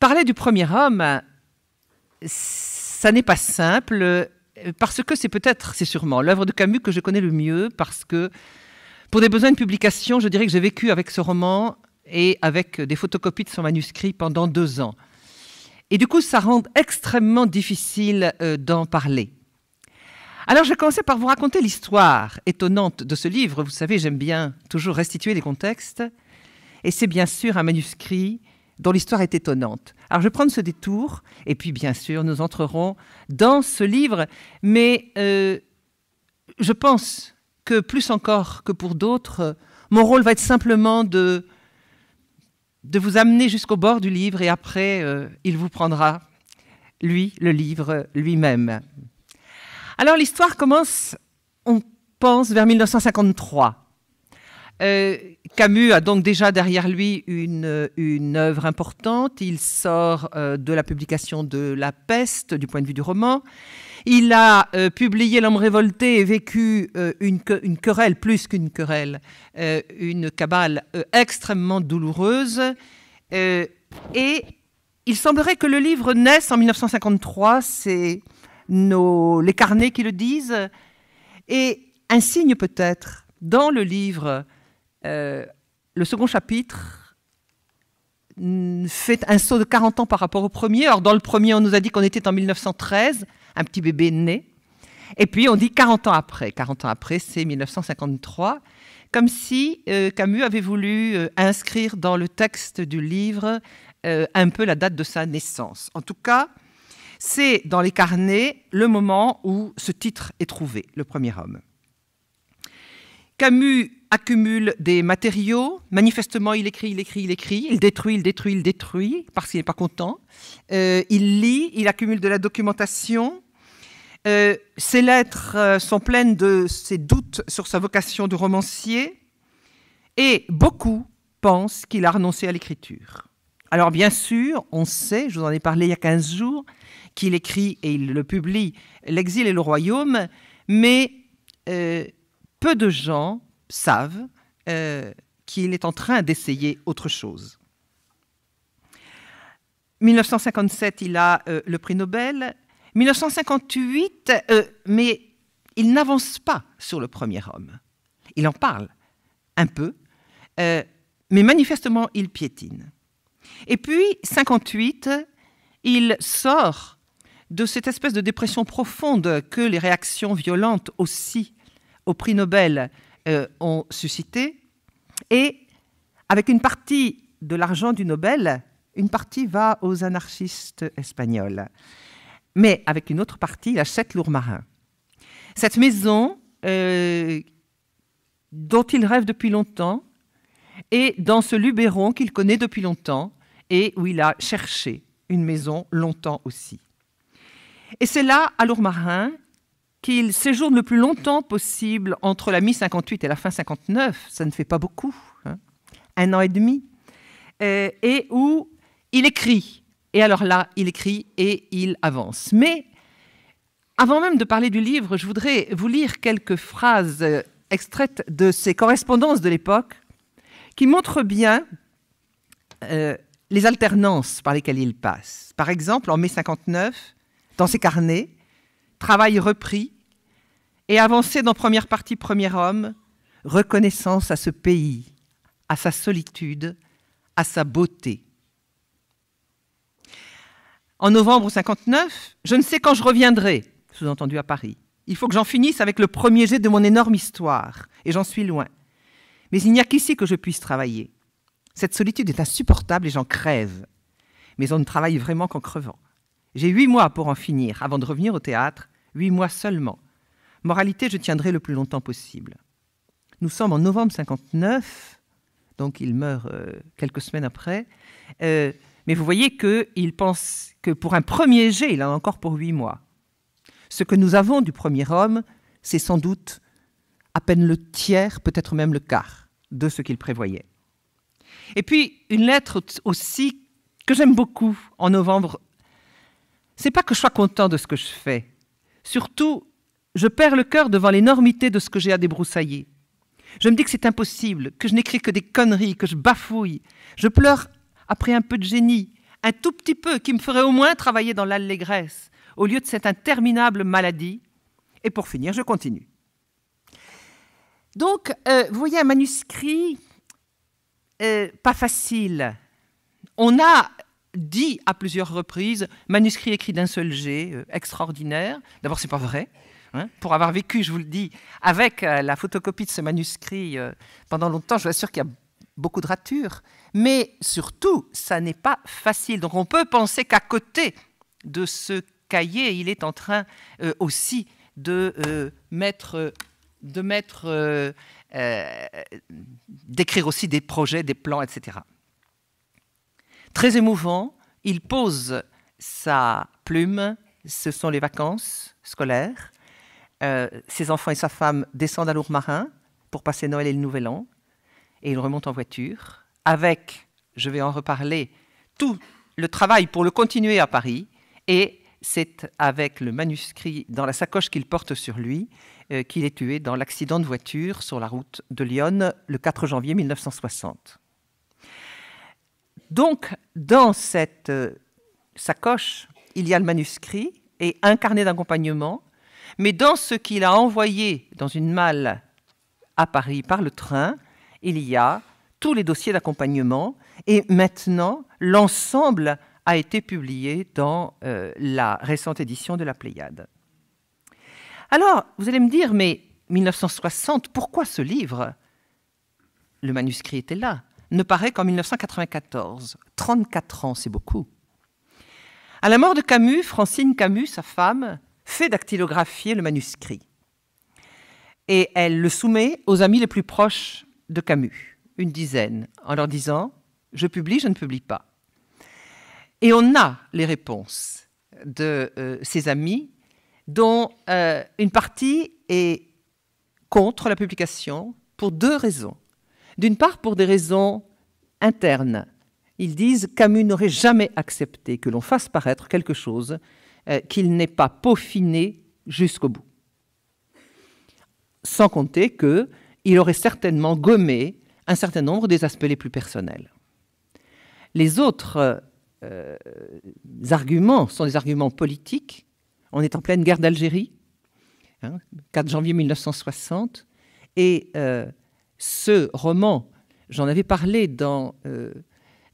Parler du premier homme, ça n'est pas simple, parce que c'est peut-être, c'est sûrement, l'œuvre de Camus que je connais le mieux, parce que pour des besoins de publication, je dirais que j'ai vécu avec ce roman et avec des photocopies de son manuscrit pendant deux ans. Et du coup, ça rend extrêmement difficile euh, d'en parler. Alors, je vais commencer par vous raconter l'histoire étonnante de ce livre. Vous savez, j'aime bien toujours restituer les contextes. Et c'est bien sûr un manuscrit dont l'histoire est étonnante. Alors je vais prendre ce détour, et puis bien sûr, nous entrerons dans ce livre, mais euh, je pense que plus encore que pour d'autres, mon rôle va être simplement de, de vous amener jusqu'au bord du livre, et après, euh, il vous prendra, lui, le livre lui-même. Alors l'histoire commence, on pense, vers 1953. Euh, Camus a donc déjà derrière lui une, une œuvre importante. Il sort euh, de la publication de La peste du point de vue du roman. Il a euh, publié L'homme révolté et vécu une, querelle, plus qu'une querelle, une cabale extrêmement douloureuse. et il semblerait que le livre naisse en 1953, c'est nos, les carnets qui le disent, et un signe peut-être dans le livre euh, le second chapitre fait un saut de 40 ans par rapport au premier. Alors, dans le premier, on nous a dit qu'on était en 1913, un petit bébé né. Et puis, on dit 40 ans après. 40 ans après, c'est 1953. Comme si euh, Camus avait voulu euh, inscrire dans le texte du livre un peu la date de sa naissance. En tout cas, c'est dans les carnets le moment où ce titre est trouvé, le premier homme. Camus accumule des matériaux. Manifestement, il écrit, il écrit, il écrit. Il détruit, il détruit, il détruit, parce qu'il n'est pas content. Euh, il lit, il accumule de la documentation. Euh, ses lettres euh, sont pleines de ses doutes sur sa vocation de romancier. Et beaucoup pensent qu'il a renoncé à l'écriture. Alors bien sûr, on sait, je vous en ai parlé il y a 15 jours, qu'il écrit et il le publie L'exil et le royaume, mais peu de gens savent euh, qu'il est en train d'essayer autre chose. 1957, il a euh, le prix Nobel. 1958, euh, mais il n'avance pas sur le premier homme. Il en parle un peu, mais manifestement, il piétine. Et puis, 58, il sort de cette espèce de dépression profonde que les réactions violentes aussi au prix Nobel euh, ont suscité. Et avec une partie de l'argent du Nobel, une partie va aux anarchistes espagnols. Mais avec une autre partie, il achète Lourmarin. Cette maison euh, dont il rêve depuis longtemps est dans ce Luberon qu'il connaît depuis longtemps et où il a cherché une maison longtemps aussi. Et c'est là, à Lourmarin, qu'il séjourne le plus longtemps possible entre la mi-58 et la fin 59, ça ne fait pas beaucoup, hein. un an et demi, euh, et où il écrit. Et alors là, il écrit et il avance. Mais avant même de parler du livre, je voudrais vous lire quelques phrases euh, extraites de ses correspondances de l'époque qui montrent bien euh, les alternances par lesquelles il passe. Par exemple, en mai 59, dans ses carnets, travail repris, et avancer dans première partie, premier homme, reconnaissance à ce pays, à sa solitude, à sa beauté. En novembre 59, je ne sais quand je reviendrai, sous-entendu à Paris. Il faut que j'en finisse avec le premier jet de mon énorme histoire, et j'en suis loin. Mais il n'y a qu'ici que je puisse travailler. Cette solitude est insupportable et j'en crève. Mais on ne travaille vraiment qu'en crevant. J'ai huit mois pour en finir, avant de revenir au théâtre, huit mois seulement. Moralité, je tiendrai le plus longtemps possible. Nous sommes en novembre 59, donc il meurt euh, quelques semaines après. Euh, mais vous voyez qu'il pense que pour un premier jet, il en a encore pour huit mois. Ce que nous avons du premier homme, c'est sans doute à peine le tiers, peut-être même le quart de ce qu'il prévoyait. Et puis, une lettre aussi que j'aime beaucoup en novembre. C'est pas que je sois content de ce que je fais. Surtout, je perds le cœur devant l'énormité de ce que j'ai à débroussailler. Je me dis que c'est impossible, que je n'écris que des conneries, que je bafouille. Je pleure après un peu de génie, un tout petit peu qui me ferait au moins travailler dans l'allégresse, au lieu de cette interminable maladie. Et pour finir, je continue. Donc, euh, vous voyez un manuscrit euh, pas facile. On a dit à plusieurs reprises manuscrit écrit d'un seul jet, euh, extraordinaire. D'abord, ce n'est pas vrai pour avoir vécu, je vous le dis, avec euh, la photocopie de ce manuscrit euh, pendant longtemps, je vous assure qu'il y a beaucoup de ratures. Mais surtout, ça n'est pas facile. Donc on peut penser qu'à côté de ce cahier, il est en train euh, aussi de mettre... de mettre d'écrire aussi des projets, des plans, etc. Très émouvant, il pose sa plume, ce sont les vacances scolaires, euh, ses enfants et sa femme descendent à Lourmarin pour passer Noël et le Nouvel An, et il remonte en voiture avec, je vais en reparler, tout le travail pour le continuer à Paris, et c'est avec le manuscrit dans la sacoche qu'il porte sur lui euh, qu'il est tué dans l'accident de voiture sur la route de Lyon le 4 janvier 1960. Donc, dans cette euh, sacoche, il y a le manuscrit et un carnet d'accompagnement mais dans ce qu'il a envoyé dans une malle à Paris par le train, il y a tous les dossiers d'accompagnement et maintenant l'ensemble a été publié dans euh, la récente édition de la Pléiade. Alors, vous allez me dire, mais 1960, pourquoi ce livre Le manuscrit était là, ne paraît qu'en 1994. 34 ans, c'est beaucoup. À la mort de Camus, Francine Camus, sa femme, fait dactylographier le manuscrit. Et elle le soumet aux amis les plus proches de Camus, une dizaine, en leur disant Je publie, je ne publie pas. Et on a les réponses de euh, ces amis, dont euh, une partie est contre la publication pour deux raisons. D'une part, pour des raisons internes. Ils disent Camus n'aurait jamais accepté que l'on fasse paraître quelque chose euh, qu'il n'est pas peaufiné jusqu'au bout. Sans compter qu'il aurait certainement gommé un certain nombre des aspects les plus personnels. Les autres euh, arguments sont des arguments politiques. On est en pleine guerre d'Algérie, 4 hein, janvier 1960, et euh, ce roman, j'en avais parlé dans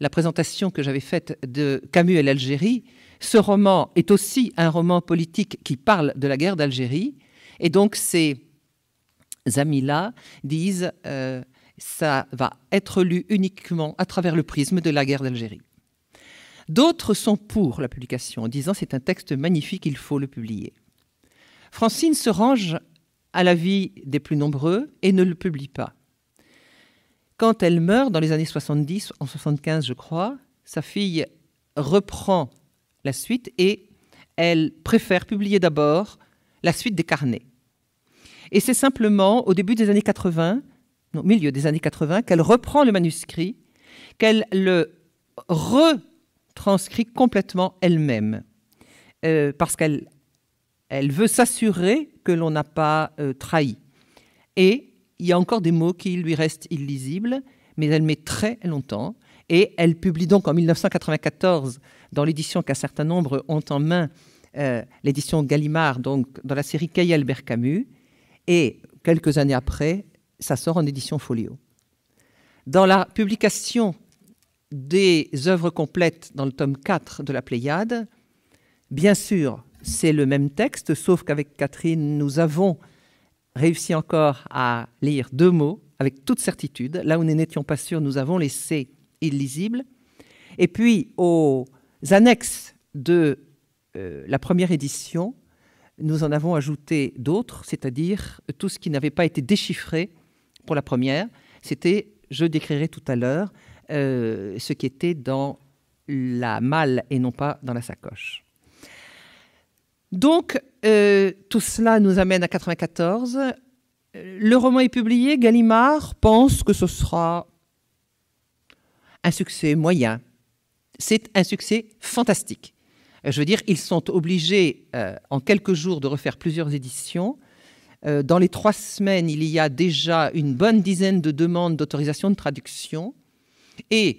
la présentation que j'avais faite de Camus et l'Algérie, ce roman est aussi un roman politique qui parle de la guerre d'Algérie. Et donc ces amis-là disent euh, ça va être lu uniquement à travers le prisme de la guerre d'Algérie. D'autres sont pour la publication en disant c'est un texte magnifique, il faut le publier. Francine se range à l'avis des plus nombreux et ne le publie pas. Quand elle meurt dans les années 70, en 75 je crois, sa fille reprend la suite, et elle préfère publier d'abord la suite des carnets. Et c'est simplement au début des années 80, au milieu des années 80, qu'elle reprend le manuscrit, qu'elle le retranscrit complètement elle-même, euh, parce qu'elle veut s'assurer que l'on n'a pas euh, trahi. Et il y a encore des mots qui lui restent illisibles, mais elle met très longtemps, et elle publie donc en 1994 dans l'édition qu'un certain nombre ont en main, euh, l'édition Gallimard, donc dans la série Kayel berkamu et quelques années après, ça sort en édition folio. Dans la publication des œuvres complètes dans le tome 4 de la Pléiade, bien sûr, c'est le même texte, sauf qu'avec Catherine, nous avons réussi encore à lire deux mots avec toute certitude. Là où nous n'étions pas sûrs, nous avons laissé illisible. Et puis, au annexes de euh, la première édition, nous en avons ajouté d'autres, c'est-à-dire tout ce qui n'avait pas été déchiffré pour la première. C'était, je décrirai tout à l'heure, euh, ce qui était dans la malle et non pas dans la sacoche. Donc, euh, tout cela nous amène à 94. Le roman est publié. Gallimard pense que ce sera un succès moyen c'est un succès fantastique. Euh, je veux dire, ils sont obligés euh, en quelques jours de refaire plusieurs éditions. Euh, dans les trois semaines, il y a déjà une bonne dizaine de demandes d'autorisation de traduction et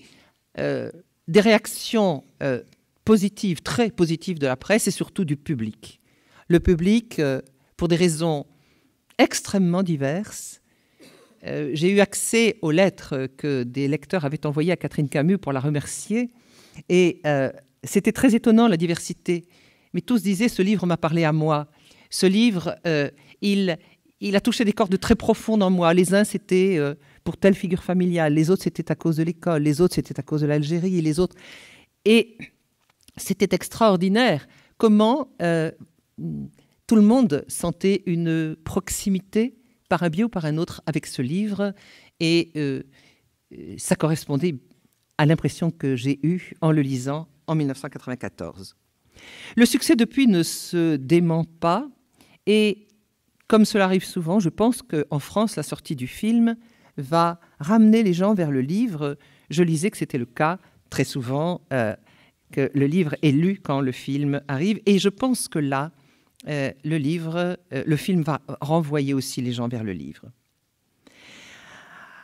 des réactions positives, très positives de la presse et surtout du public. Le public, pour des raisons extrêmement diverses, j'ai eu accès aux lettres que des lecteurs avaient envoyées à Catherine Camus pour la remercier et euh, c'était très étonnant, la diversité. Mais tous disaient, ce livre m'a parlé à moi. Ce livre, euh, il, il a touché des cordes très profondes en moi. Les uns, c'était euh, pour telle figure familiale. Les autres, c'était à cause de l'école. Les autres, c'était à cause de l'Algérie. Et les autres... Et c'était extraordinaire comment tout le monde sentait une proximité par un biais ou par un autre avec ce livre. Et ça correspondait à l'impression que j'ai eue en le lisant en 1994. Le succès depuis ne se dément pas et, comme cela arrive souvent, je pense qu'en France, la sortie du film va ramener les gens vers le livre. Je lisais que c'était le cas très souvent, euh, que le livre est lu quand le film arrive. Et je pense que là, euh, le livre, euh, le film va renvoyer aussi les gens vers le livre.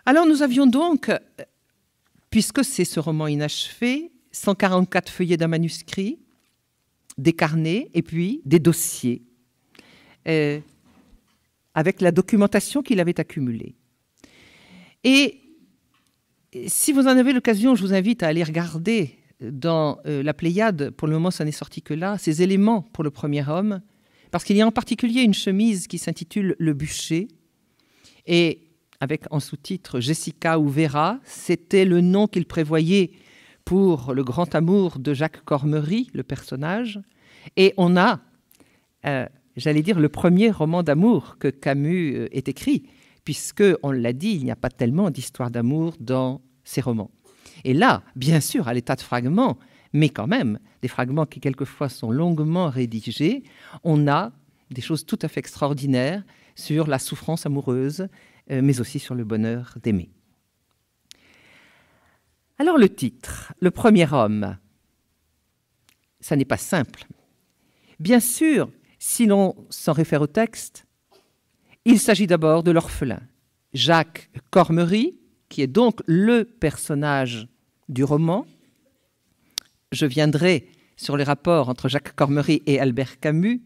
Alors nous avions donc puisque c'est ce roman inachevé, 144 feuillets d'un manuscrit, des carnets et puis des dossiers, euh, avec la documentation qu'il avait accumulée. Et si vous en avez l'occasion, je vous invite à aller regarder dans euh, la Pléiade, pour le moment ça n'est sorti que là, ces éléments pour le premier homme, parce qu'il y a en particulier une chemise qui s'intitule Le bûcher, et avec en sous-titre Jessica ou Vera, c'était le nom qu'il prévoyait pour le grand amour de Jacques Cormery, le personnage. Et on a, euh, j'allais dire, le premier roman d'amour que Camus euh, ait écrit, puisque, on l'a dit, il n'y a pas tellement d'histoire d'amour dans ses romans. Et là, bien sûr, à l'état de fragments, mais quand même, des fragments qui quelquefois sont longuement rédigés, on a des choses tout à fait extraordinaires sur la souffrance amoureuse, euh, mais aussi sur le bonheur d'aimer. Alors le titre, Le premier homme, ça n'est pas simple. Bien sûr, si l'on s'en réfère au texte, il s'agit d'abord de l'orphelin. Jacques Cormery, qui est donc le personnage du roman, je viendrai sur les rapports entre Jacques Cormery et Albert Camus,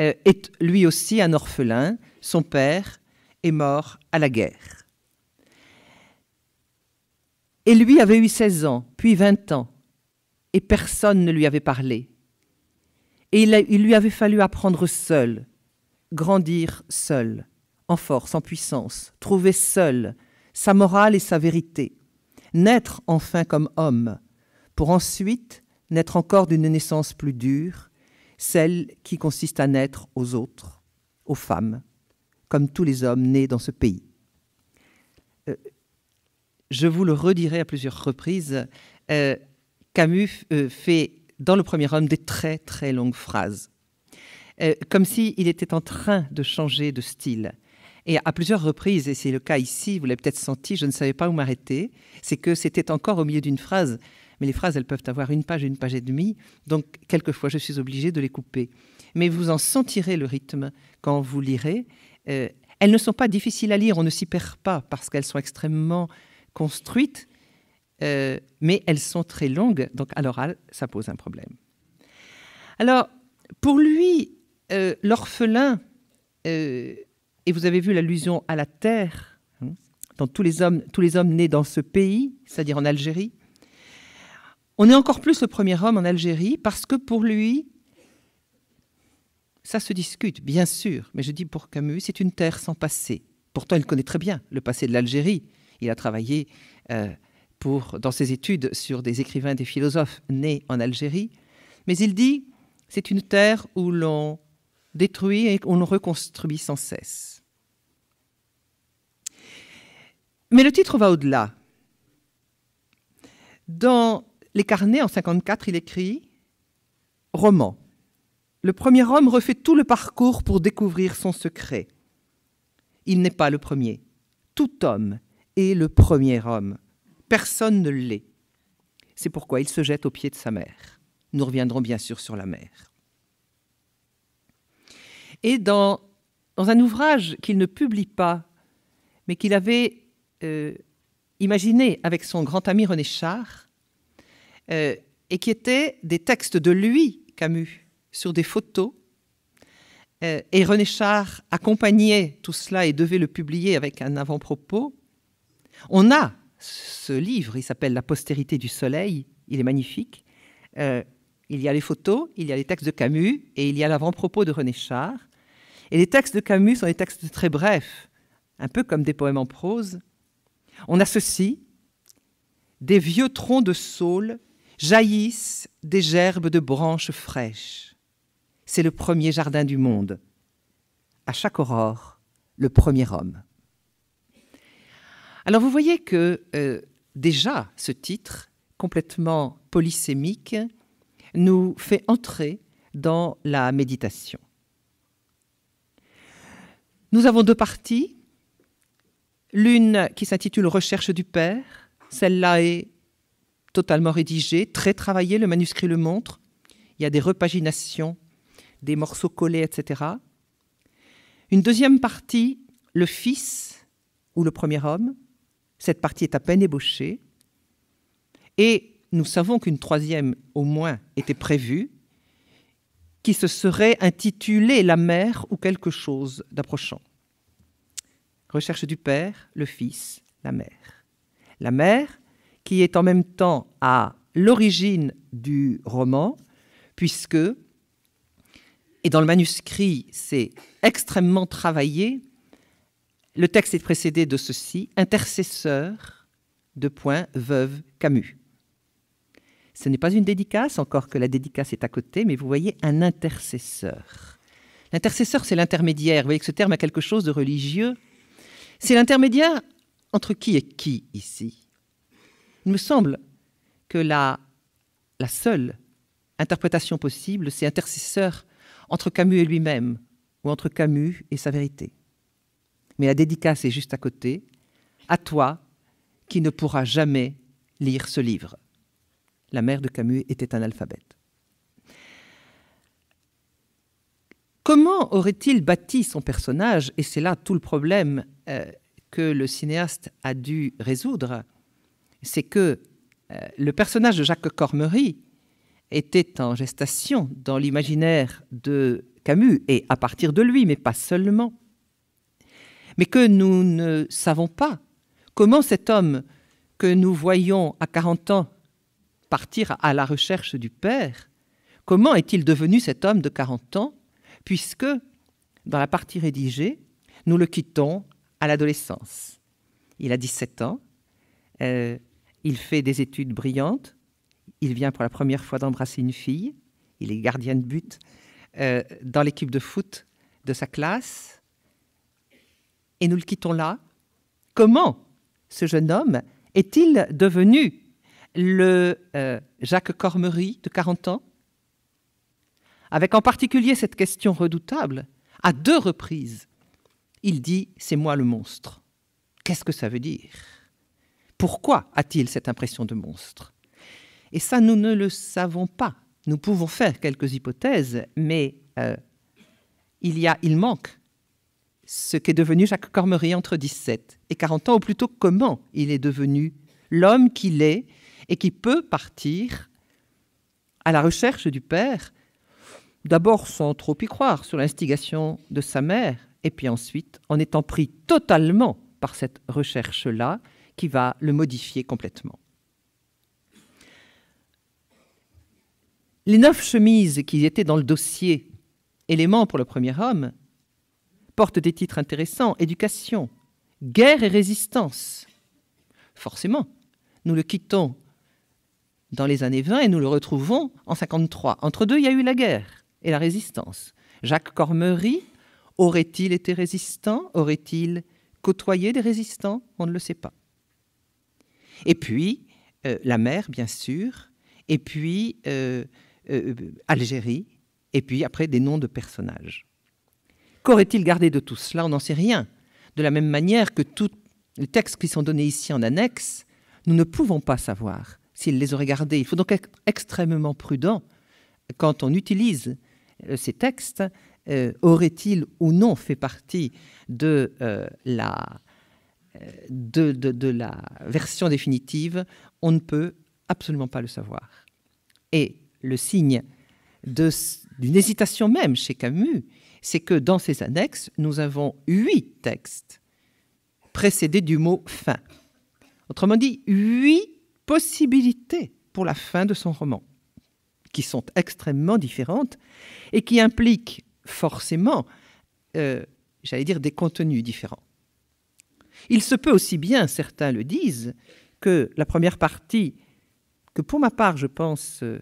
euh, est lui aussi un orphelin. Son père est mort à la guerre. Et lui avait eu 16 ans, puis 20 ans, et personne ne lui avait parlé. Et il, il lui avait fallu apprendre seul, grandir seul, en force, en puissance, trouver seul sa morale et sa vérité, naître enfin comme homme, pour ensuite naître encore d'une naissance plus dure, celle qui consiste à naître aux autres, aux femmes, comme tous les hommes nés dans ce pays. Euh, je vous le redirai à plusieurs reprises, euh, Camus euh, fait dans le premier homme des très très longues phrases, comme s'il était en train de changer de style. Et à plusieurs reprises, et c'est le cas ici, vous l'avez peut-être senti, je ne savais pas où m'arrêter, c'est que c'était encore au milieu d'une phrase, mais les phrases, elles peuvent avoir une page, une page et demie, donc quelquefois je suis obligé de les couper. Mais vous en sentirez le rythme quand vous lirez, euh, elles ne sont pas difficiles à lire, on ne s'y perd pas parce qu'elles sont extrêmement construites, euh, mais elles sont très longues, donc à l'oral, ça pose un problème. Alors, pour lui, euh, l'orphelin, et vous avez vu l'allusion à la terre, hein, dans tous les hommes, tous les hommes nés dans ce pays, c'est-à-dire en Algérie, on est encore plus le premier homme en Algérie parce que pour lui, ça se discute, bien sûr, mais je dis pour Camus, c'est une terre sans passé. Pourtant, il connaît très bien le passé de l'Algérie. Il a travaillé euh, pour, dans ses études sur des écrivains des philosophes nés en Algérie. Mais il dit, c'est une terre où l'on détruit et on reconstruit sans cesse. Mais le titre va au-delà. Dans les carnets, en 1954, il écrit roman le premier homme refait tout le parcours pour découvrir son secret. Il n'est pas le premier. Tout homme est le premier homme. Personne ne l'est. C'est pourquoi il se jette aux pieds de sa mère. Nous reviendrons bien sûr sur la mère. Et dans, dans un ouvrage qu'il ne publie pas, mais qu'il avait euh, imaginé avec son grand ami René Char, euh, et qui était des textes de lui, Camus, sur des photos. Euh, et René Char accompagnait tout cela et devait le publier avec un avant-propos. On a ce livre, il s'appelle La postérité du soleil, il est magnifique. Euh, il y a les photos, il y a les textes de Camus et il y a l'avant-propos de René Char. Et les textes de Camus sont des textes très brefs, un peu comme des poèmes en prose. On a ceci des vieux troncs de saule jaillissent des gerbes de branches fraîches c'est le premier jardin du monde. À chaque aurore, le premier homme. Alors vous voyez que euh, déjà ce titre, complètement polysémique, nous fait entrer dans la méditation. Nous avons deux parties. L'une qui s'intitule Recherche du Père. Celle-là est totalement rédigée, très travaillée, le manuscrit le montre. Il y a des repaginations des morceaux collés, etc. Une deuxième partie, le fils ou le premier homme. Cette partie est à peine ébauchée. Et nous savons qu'une troisième, au moins, était prévue, qui se serait intitulée La mère ou quelque chose d'approchant. Recherche du père, le fils, la mère. La mère, qui est en même temps à l'origine du roman, puisque et dans le manuscrit, c'est extrêmement travaillé. Le texte est précédé de ceci intercesseur de point veuve Camus. Ce n'est pas une dédicace, encore que la dédicace est à côté, mais vous voyez un intercesseur. L'intercesseur, c'est l'intermédiaire. Vous voyez que ce terme a quelque chose de religieux. C'est l'intermédiaire entre qui et qui ici Il me semble que la, la seule interprétation possible, c'est intercesseur entre Camus et lui-même, ou entre Camus et sa vérité. Mais la dédicace est juste à côté, à toi qui ne pourras jamais lire ce livre. La mère de Camus était un analphabète. Comment aurait-il bâti son personnage Et c'est là tout le problème euh, que le cinéaste a dû résoudre. C'est que euh, le personnage de Jacques Cormery était en gestation dans l'imaginaire de Camus, et à partir de lui, mais pas seulement, mais que nous ne savons pas comment cet homme que nous voyons à 40 ans partir à la recherche du Père, comment est-il devenu cet homme de 40 ans, puisque dans la partie rédigée, nous le quittons à l'adolescence. Il a 17 ans, euh, il fait des études brillantes, il vient pour la première fois d'embrasser une fille. Il est gardien de but euh, dans l'équipe de foot de sa classe. Et nous le quittons là. Comment ce jeune homme est-il devenu le euh, Jacques Cormery de 40 ans Avec en particulier cette question redoutable. À deux reprises, il dit C'est moi le monstre. Qu'est-ce que ça veut dire Pourquoi a-t-il cette impression de monstre et ça, nous ne le savons pas. Nous pouvons faire quelques hypothèses, mais euh, il, y a, il manque ce qu'est devenu Jacques Cormery entre 17 et 40 ans, ou plutôt comment il est devenu l'homme qu'il est et qui peut partir à la recherche du père, d'abord sans trop y croire, sur l'instigation de sa mère, et puis ensuite en étant pris totalement par cette recherche-là qui va le modifier complètement. Les neuf chemises qui étaient dans le dossier, éléments pour le premier homme, portent des titres intéressants, éducation, guerre et résistance. Forcément, nous le quittons dans les années 20 et nous le retrouvons en 53. Entre deux, il y a eu la guerre et la résistance. Jacques Cormery aurait-il été résistant Aurait-il côtoyé des résistants On ne le sait pas. Et puis, euh, la mer, bien sûr, et puis euh, euh, Algérie, et puis après des noms de personnages. Qu'aurait-il gardé de tout cela On n'en sait rien. De la même manière que tous les textes qui sont donnés ici en annexe, nous ne pouvons pas savoir s'il les aurait gardés. Il faut donc être extrêmement prudent quand on utilise euh, ces textes. Euh, aurait-il ou non fait partie de, la, de la version définitive On ne peut absolument pas le savoir. Et le signe d'une hésitation même chez Camus, c'est que dans ses annexes, nous avons huit textes précédés du mot fin. Autrement dit, huit possibilités pour la fin de son roman, qui sont extrêmement différentes et qui impliquent forcément, euh, j'allais dire, des contenus différents. Il se peut aussi bien, certains le disent, que la première partie, que pour ma part je pense euh,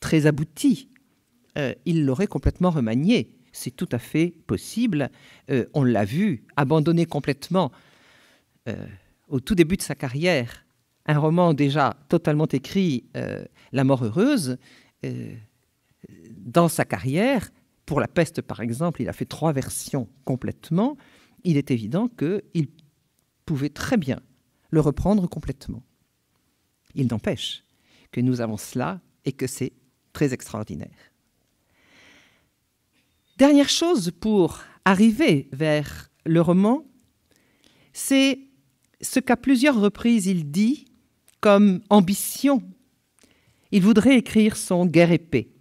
très abouti, euh, il l'aurait complètement remanié. C'est tout à fait possible. Euh, on l'a vu, abandonner complètement euh, au tout début de sa carrière un roman déjà totalement écrit, La mort heureuse, dans sa carrière, pour La peste par exemple, il a fait trois versions complètement. Il est évident qu'il pouvait très bien le reprendre complètement. Il n'empêche que nous avons cela et que c'est très extraordinaire. Dernière chose pour arriver vers le roman, c'est ce qu'à plusieurs reprises il dit comme ambition. Il voudrait écrire son guerre épée,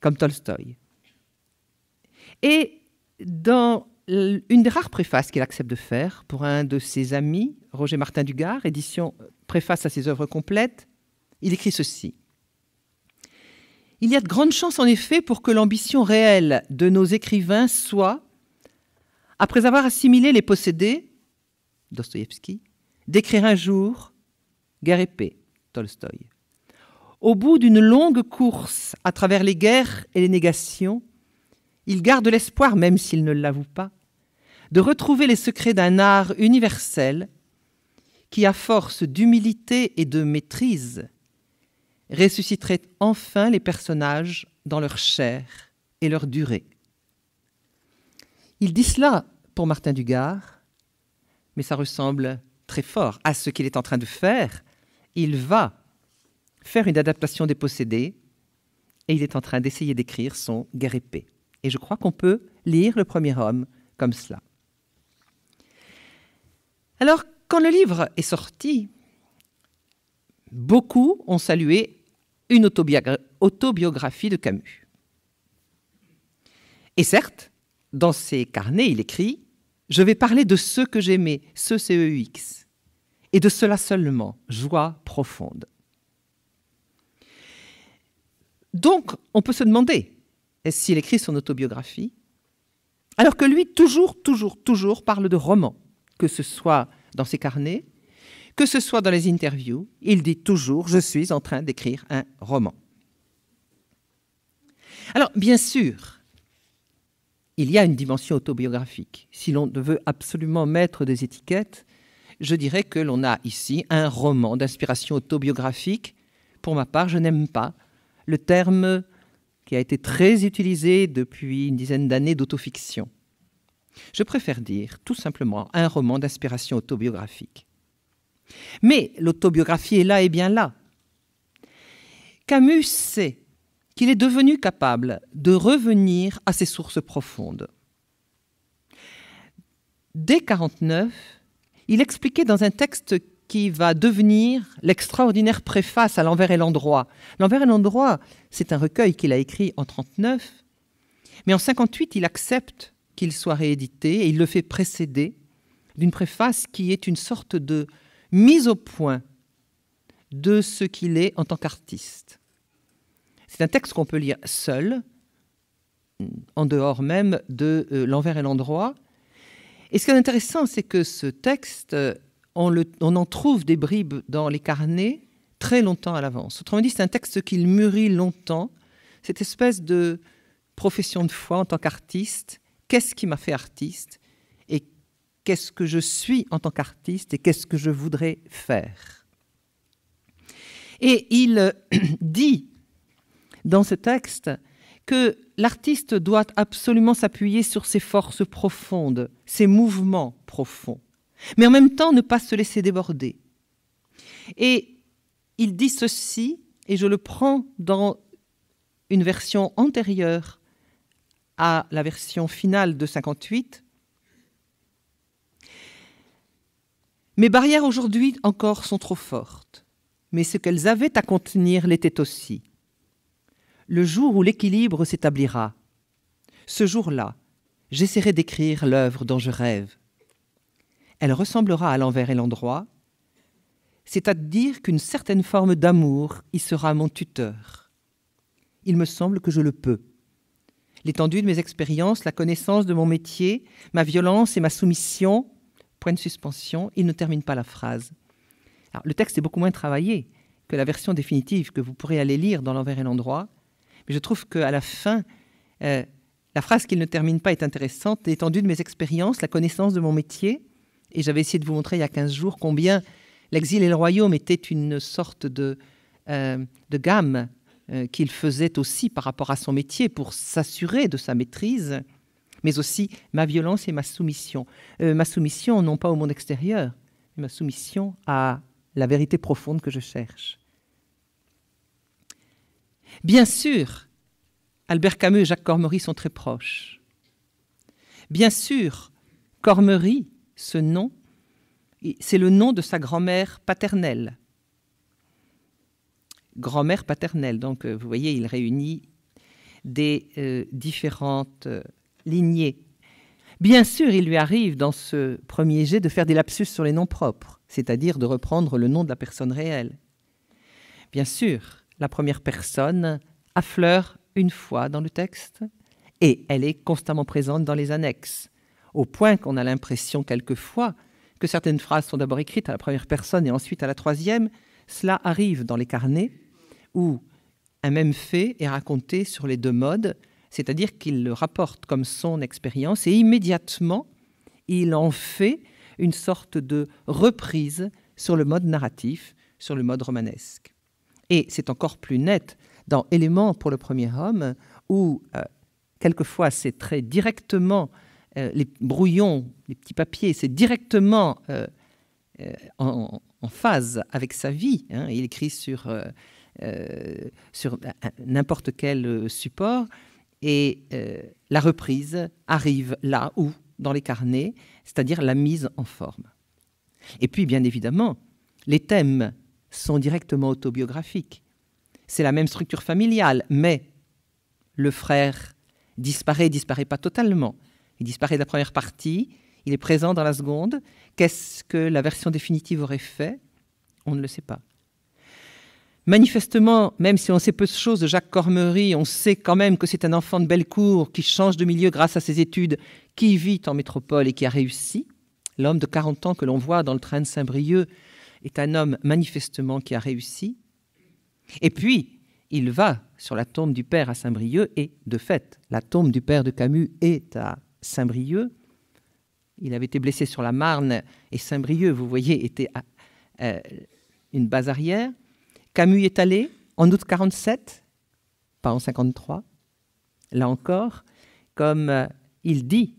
comme Tolstoï. Et dans une des rares préfaces qu'il accepte de faire pour un de ses amis, Roger Martin Dugard, édition préface à ses œuvres complètes, il écrit ceci. Il y a de grandes chances en effet pour que l'ambition réelle de nos écrivains soit, après avoir assimilé les possédés, Dostoïevski, d'écrire un jour paix », Tolstoï. Au bout d'une longue course à travers les guerres et les négations, il garde l'espoir, même s'il ne l'avoue pas, de retrouver les secrets d'un art universel qui, à force d'humilité et de maîtrise, ressusciterait enfin les personnages dans leur chair et leur durée. Il dit cela pour Martin Dugard, mais ça ressemble très fort à ce qu'il est en train de faire. Il va faire une adaptation des possédés et il est en train d'essayer d'écrire son Guerre épée. Et je crois qu'on peut lire le premier homme comme cela. Alors, quand le livre est sorti, beaucoup ont salué une autobiographie de Camus. Et certes, dans ses carnets, il écrit Je vais parler de ce que j'aimais, ce CEUX, et de cela seulement, joie profonde. Donc, on peut se demander s'il écrit son autobiographie, alors que lui, toujours, toujours, toujours, parle de romans, que ce soit dans ses carnets que ce soit dans les interviews, il dit toujours Je suis en train d'écrire un roman. Alors, bien sûr, il y a une dimension autobiographique. Si l'on veut absolument mettre des étiquettes, je dirais que l'on a ici un roman d'inspiration autobiographique. Pour ma part, je n'aime pas le terme qui a été très utilisé depuis une dizaine d'années d'autofiction. Je préfère dire tout simplement un roman d'inspiration autobiographique. Mais l'autobiographie est là et bien là. Camus sait qu'il est devenu capable de revenir à ses sources profondes. Dès 49, il expliquait dans un texte qui va devenir l'extraordinaire préface à L'envers et l'endroit. L'envers et l'endroit, c'est un recueil qu'il a écrit en 39, mais en 58, il accepte qu'il soit réédité et il le fait précéder d'une préface qui est une sorte de mise au point de ce qu'il est en tant qu'artiste. C'est un texte qu'on peut lire seul, en dehors même de euh, l'envers et l'endroit. Et ce qui est intéressant, c'est que ce texte, on, on, en trouve des bribes dans les carnets très longtemps à l'avance. Autrement dit, c'est un texte qu'il mûrit longtemps, cette espèce de profession de foi en tant qu'artiste, qu'est-ce qui m'a fait artiste qu'est-ce que je suis en tant qu'artiste et qu'est-ce que je voudrais faire. Et il euh, dit dans ce texte que l'artiste doit absolument s'appuyer sur ses forces profondes, ses mouvements profonds, mais en même temps ne pas se laisser déborder. Et il dit ceci, et je le prends dans une version antérieure à la version finale de 58, Mes barrières aujourd'hui encore sont trop fortes, mais ce qu'elles avaient à contenir l'était aussi. Le jour où l'équilibre s'établira, ce jour-là, j'essaierai d'écrire l'œuvre dont je rêve. Elle ressemblera à l'envers et l'endroit, c'est-à-dire qu'une certaine forme d'amour y sera mon tuteur. Il me semble que je le peux. L'étendue de mes expériences, la connaissance de mon métier, ma violence et ma soumission point de suspension, il ne termine pas la phrase. le texte est beaucoup moins travaillé que la version définitive que vous pourrez aller lire dans l'envers et l'endroit, mais je trouve qu'à la fin, euh, la phrase qu'il ne termine pas est intéressante, l'étendue de mes expériences, la connaissance de mon métier, et j'avais essayé de vous montrer il y a 15 jours combien l'exil et le royaume étaient une sorte de, euh, de gamme euh, qu'il faisait aussi par rapport à son métier pour s'assurer de sa maîtrise mais aussi ma violence et ma soumission. Euh, ma soumission non pas au monde extérieur, mais ma soumission à la vérité profonde que je cherche. Bien sûr, Albert Camus et Jacques Cormery sont très proches. Bien sûr, Cormery, ce nom, c'est le nom de sa grand-mère paternelle. Grand-mère paternelle, donc euh, vous voyez, il réunit des euh, différentes lignée. Bien sûr, il lui arrive dans ce premier jet de faire des lapsus sur les noms propres, c'est-à-dire de reprendre le nom de la personne réelle. Bien sûr, la première personne affleure une fois dans le texte et elle est constamment présente dans les annexes, au point qu'on a l'impression quelquefois que certaines phrases sont d'abord écrites à la première personne et ensuite à la troisième. Cela arrive dans les carnets où un même fait est raconté sur les deux modes, c'est-à-dire qu'il le rapporte comme son expérience et immédiatement, il en fait une sorte de reprise sur le mode narratif, sur le mode romanesque. Et c'est encore plus net dans Éléments pour le premier homme, où euh, quelquefois c'est très directement, euh, les brouillons, les petits papiers, c'est directement euh, en, phase avec sa vie. Hein. Il écrit sur n'importe quel support. Et euh, la reprise arrive là où Dans les carnets, c'est-à-dire la mise en forme. Et puis, bien évidemment, les thèmes sont directement autobiographiques. C'est la même structure familiale, mais le frère disparaît, disparaît pas totalement. Il disparaît de la première partie, il est présent dans la seconde. Qu'est-ce que la version définitive aurait fait On ne le sait pas. Manifestement, même si on sait peu de choses de Jacques Cormery, on sait quand même que c'est un enfant de belle cour qui change de milieu grâce à ses études, qui vit en métropole et qui a réussi. L'homme de 40 ans que l'on voit dans le train de Saint-Brieuc est un homme manifestement qui a réussi. Et puis, il va sur la tombe du père à Saint-Brieuc et, de fait, la tombe du père de Camus est à Saint-Brieuc. Il avait été blessé sur la Marne et Saint-Brieuc, vous voyez, était euh, une base arrière. Camus est allé en août 47, pas en 53. Là encore, comme euh, il dit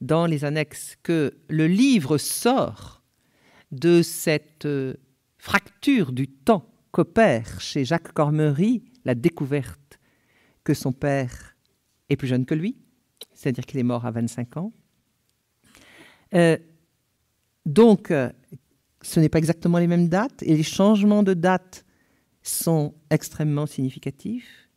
dans les annexes que le livre sort de cette euh, fracture du temps qu'opère chez Jacques Cormery la découverte que son père est plus jeune que lui, c'est-à-dire qu'il est mort à 25 ans. Euh, donc, ce n'est pas exactement les mêmes dates, et les changements de date sont extrêmement significatifs.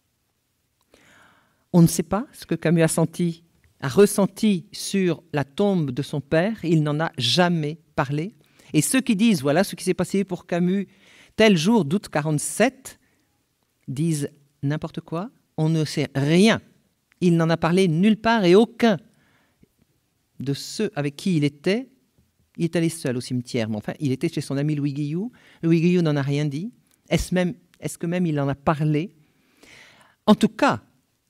On ne sait pas ce que Camus a senti, a ressenti sur la tombe de son père. Il n'en a jamais parlé. Et ceux qui disent, voilà ce qui s'est passé pour Camus tel jour d'août 47, disent n'importe quoi. On ne sait rien. Il n'en a parlé nulle part et aucun de ceux avec qui il était, il est allé seul au cimetière. Mais enfin, il était chez son ami Louis Guillou. Louis Guillou n'en a rien dit. Est-ce même, que même il en a parlé En tout cas,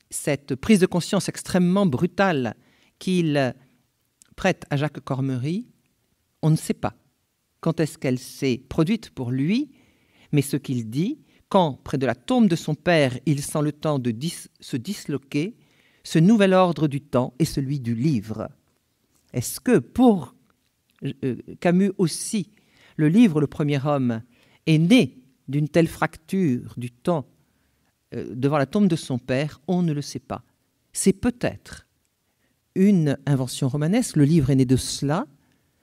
cette prise de conscience extrêmement brutale qu'il prête à Jacques Cormery, on ne sait pas quand est-ce qu'elle s'est produite pour lui, mais ce qu'il dit, quand, près de la tombe de son père, il sent le temps de se disloquer, ce nouvel ordre du temps est celui du livre. Est-ce que pour euh, Camus aussi, le livre Le Premier Homme est né d'une telle fracture du temps euh, devant la tombe de son père, on ne le sait pas. C'est peut-être une invention romanesque, le livre est né de cela,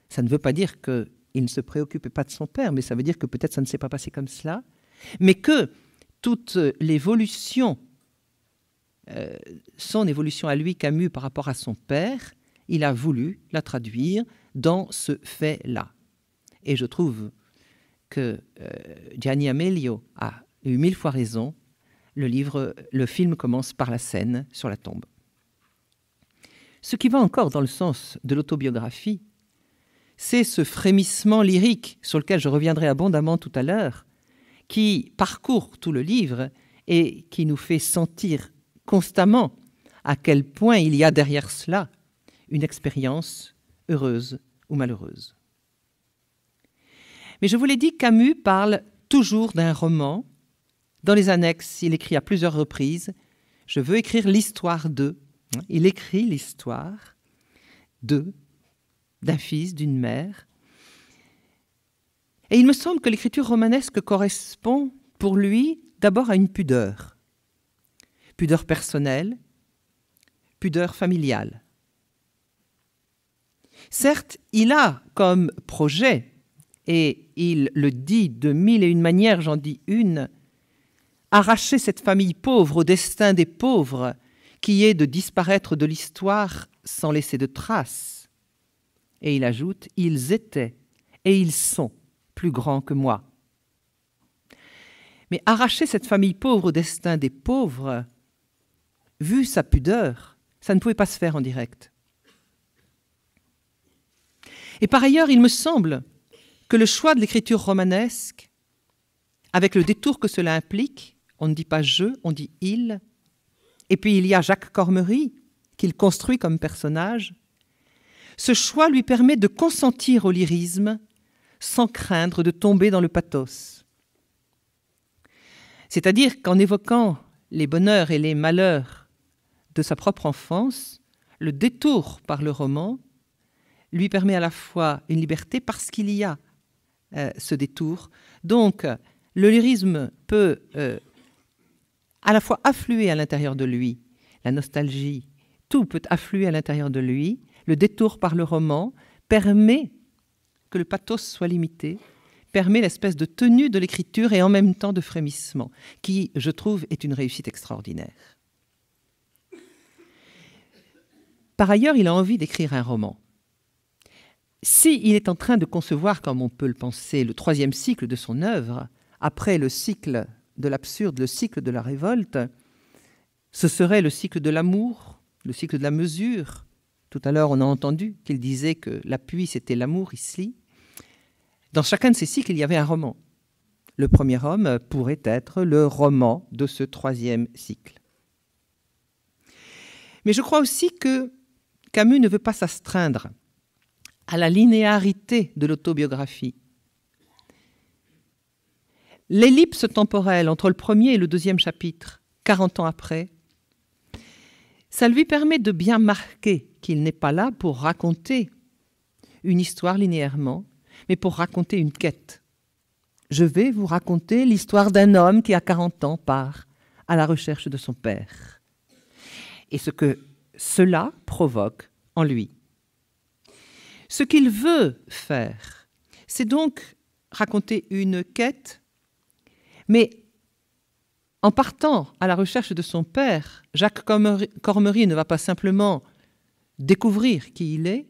ça ne veut pas dire qu'il ne se préoccupait pas de son père, mais ça veut dire que peut-être ça ne s'est pas passé comme cela, mais que toute l'évolution, euh, son évolution à lui, Camus, par rapport à son père, il a voulu la traduire dans ce fait-là. Et je trouve que euh, Gianni Amelio a eu mille fois raison. Le livre, le film commence par la scène sur la tombe. Ce qui va encore dans le sens de l'autobiographie, c'est ce frémissement lyrique sur lequel je reviendrai abondamment tout à l'heure, qui parcourt tout le livre et qui nous fait sentir constamment à quel point il y a derrière cela une expérience heureuse ou malheureuse. Mais je vous l'ai dit, Camus parle toujours d'un roman. Dans les annexes, il écrit à plusieurs reprises Je veux écrire l'histoire de. Il écrit l'histoire de d'un fils, d'une mère. Et il me semble que l'écriture romanesque correspond pour lui d'abord à une pudeur. Pudeur personnelle, pudeur familiale. Certes, il a comme projet et il le dit de mille et une manières, j'en dis une, arracher cette famille pauvre au destin des pauvres, qui est de disparaître de l'histoire sans laisser de traces. Et il ajoute, ils étaient et ils sont plus grands que moi. Mais arracher cette famille pauvre au destin des pauvres, vu sa pudeur, ça ne pouvait pas se faire en direct. Et par ailleurs, il me semble que le choix de l'écriture romanesque, avec le détour que cela implique, on ne dit pas je, on dit il, et puis il y a Jacques Cormery, qu'il construit comme personnage, ce choix lui permet de consentir au lyrisme sans craindre de tomber dans le pathos. C'est-à-dire qu'en évoquant les bonheurs et les malheurs de sa propre enfance, le détour par le roman lui permet à la fois une liberté parce qu'il y a euh, ce détour. Donc, le lyrisme peut euh, à la fois affluer à l'intérieur de lui, la nostalgie, tout peut affluer à l'intérieur de lui. Le détour par le roman permet que le pathos soit limité, permet l'espèce de tenue de l'écriture et en même temps de frémissement, qui, je trouve, est une réussite extraordinaire. Par ailleurs, il a envie d'écrire un roman si il est en train de concevoir, comme on peut le penser, le troisième cycle de son œuvre, après le cycle de l'absurde, le cycle de la révolte, ce serait le cycle de l'amour, le cycle de la mesure. Tout à l'heure, on a entendu qu'il disait que l'appui, c'était l'amour ici. Dans chacun de ces cycles, il y avait un roman. Le premier homme pourrait être le roman de ce troisième cycle. Mais je crois aussi que Camus ne veut pas s'astreindre à la linéarité de l'autobiographie. L'ellipse temporelle entre le premier et le deuxième chapitre, 40 ans après, ça lui permet de bien marquer qu'il n'est pas là pour raconter une histoire linéairement, mais pour raconter une quête. Je vais vous raconter l'histoire d'un homme qui, à 40 ans, part à la recherche de son père. Et ce que cela provoque en lui. Ce qu'il veut faire, c'est donc raconter une quête, mais en partant à la recherche de son père, Jacques Cormery ne va pas simplement découvrir qui il est,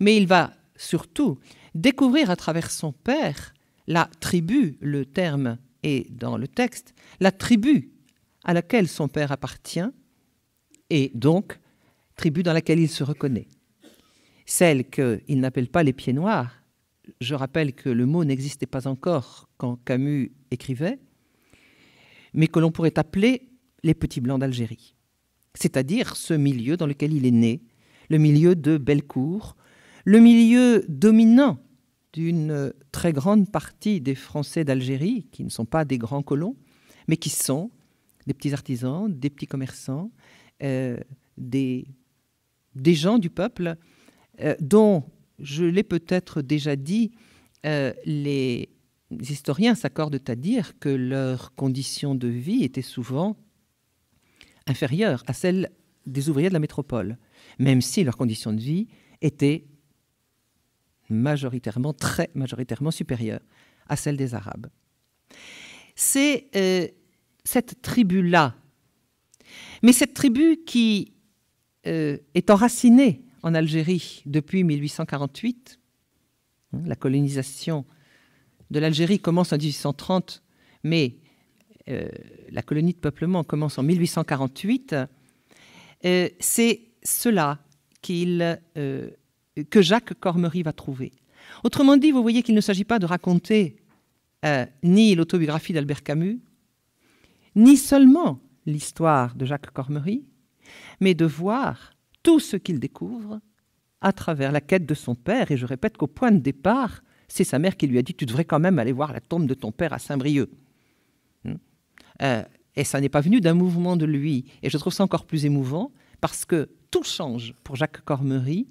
mais il va surtout découvrir à travers son père la tribu, le terme est dans le texte, la tribu à laquelle son père appartient, et donc tribu dans laquelle il se reconnaît celles qu'il n'appelle pas les pieds noirs. Je rappelle que le mot n'existait pas encore quand Camus écrivait, mais que l'on pourrait appeler les petits blancs d'Algérie, c'est-à-dire ce milieu dans lequel il est né, le milieu de Bellecour, le milieu dominant d'une très grande partie des Français d'Algérie, qui ne sont pas des grands colons, mais qui sont des petits artisans, des petits commerçants, euh, des gens du peuple euh, dont, je l'ai peut-être déjà dit, euh, les historiens s'accordent à dire que leurs conditions de vie étaient souvent inférieures à celles des ouvriers de la métropole, même si leurs conditions de vie étaient majoritairement, très majoritairement supérieures à celles des Arabes. C'est euh, cette tribu-là, mais cette tribu qui est enracinée en Algérie depuis 1848. Hein, la colonisation de l'Algérie commence en 1830, mais euh, la colonie de peuplement commence en 1848. Euh, c'est cela euh, que Jacques Cormery va trouver. Autrement dit, vous voyez qu'il ne s'agit pas de raconter ni l'autobiographie d'Albert Camus, ni seulement l'histoire de Jacques Cormery, mais de voir tout ce qu'il découvre à travers la quête de son père. Et je répète qu'au point de départ, c'est sa mère qui lui a dit Tu devrais quand même aller voir la tombe de ton père à Saint-Brieuc. Hmm. Euh, et ça n'est pas venu d'un mouvement de lui. Et je trouve ça encore plus émouvant parce que tout change pour Jacques Cormery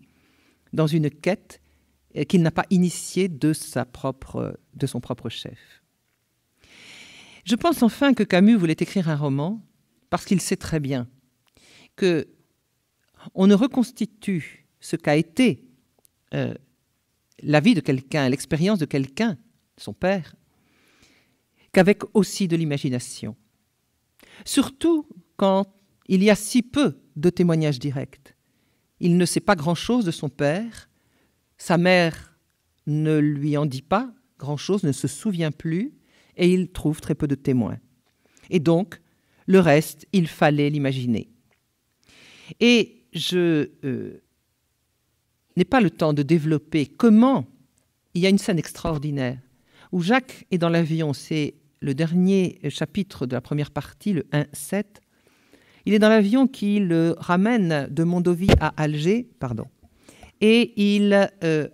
dans une quête euh, qu'il n'a pas initiée de, sa propre, de son propre chef. Je pense enfin que Camus voulait écrire un roman parce qu'il sait très bien que on ne reconstitue ce qu'a été euh, la vie de quelqu'un, l'expérience de quelqu'un, son père, qu'avec aussi de l'imagination. Surtout quand il y a si peu de témoignages directs. Il ne sait pas grand-chose de son père, sa mère ne lui en dit pas grand-chose, ne se souvient plus, et il trouve très peu de témoins. Et donc, le reste, il fallait l'imaginer. Et je euh, n'ai pas le temps de développer comment il y a une scène extraordinaire où Jacques est dans l'avion, c'est le dernier chapitre de la première partie, le 1-7. Il est dans l'avion qui le ramène de Mondovi à Alger, pardon, et il euh,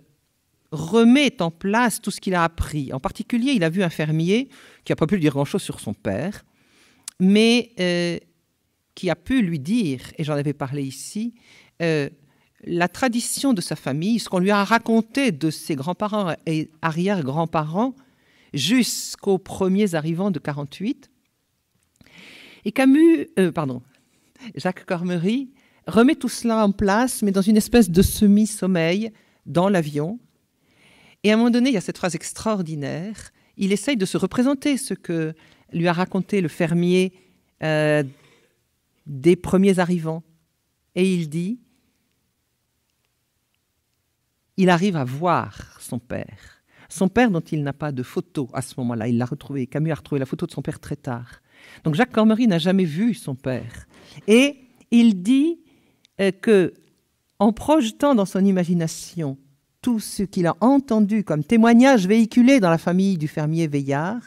remet en place tout ce qu'il a appris. En particulier, il a vu un fermier qui n'a pas pu dire grand-chose sur son père, mais euh, qui a pu lui dire, et j'en avais parlé ici, euh, la tradition de sa famille, ce qu'on lui a raconté de ses grands-parents et arrière-grands-parents jusqu'aux premiers arrivants de 48. Et Camus, euh, pardon, Jacques Cormery remet tout cela en place, mais dans une espèce de semi-sommeil dans l'avion. Et à un moment donné, il y a cette phrase extraordinaire. Il essaye de se représenter ce que lui a raconté le fermier euh, des premiers arrivants. Et il dit, il arrive à voir son père. Son père dont il n'a pas de photo à ce moment-là, il l'a retrouvé. Camus a retrouvé la photo de son père très tard. Donc Jacques Cormery n'a jamais vu son père. Et il dit euh, que, en projetant dans son imagination tout ce qu'il a entendu comme témoignage véhiculé dans la famille du fermier Veillard,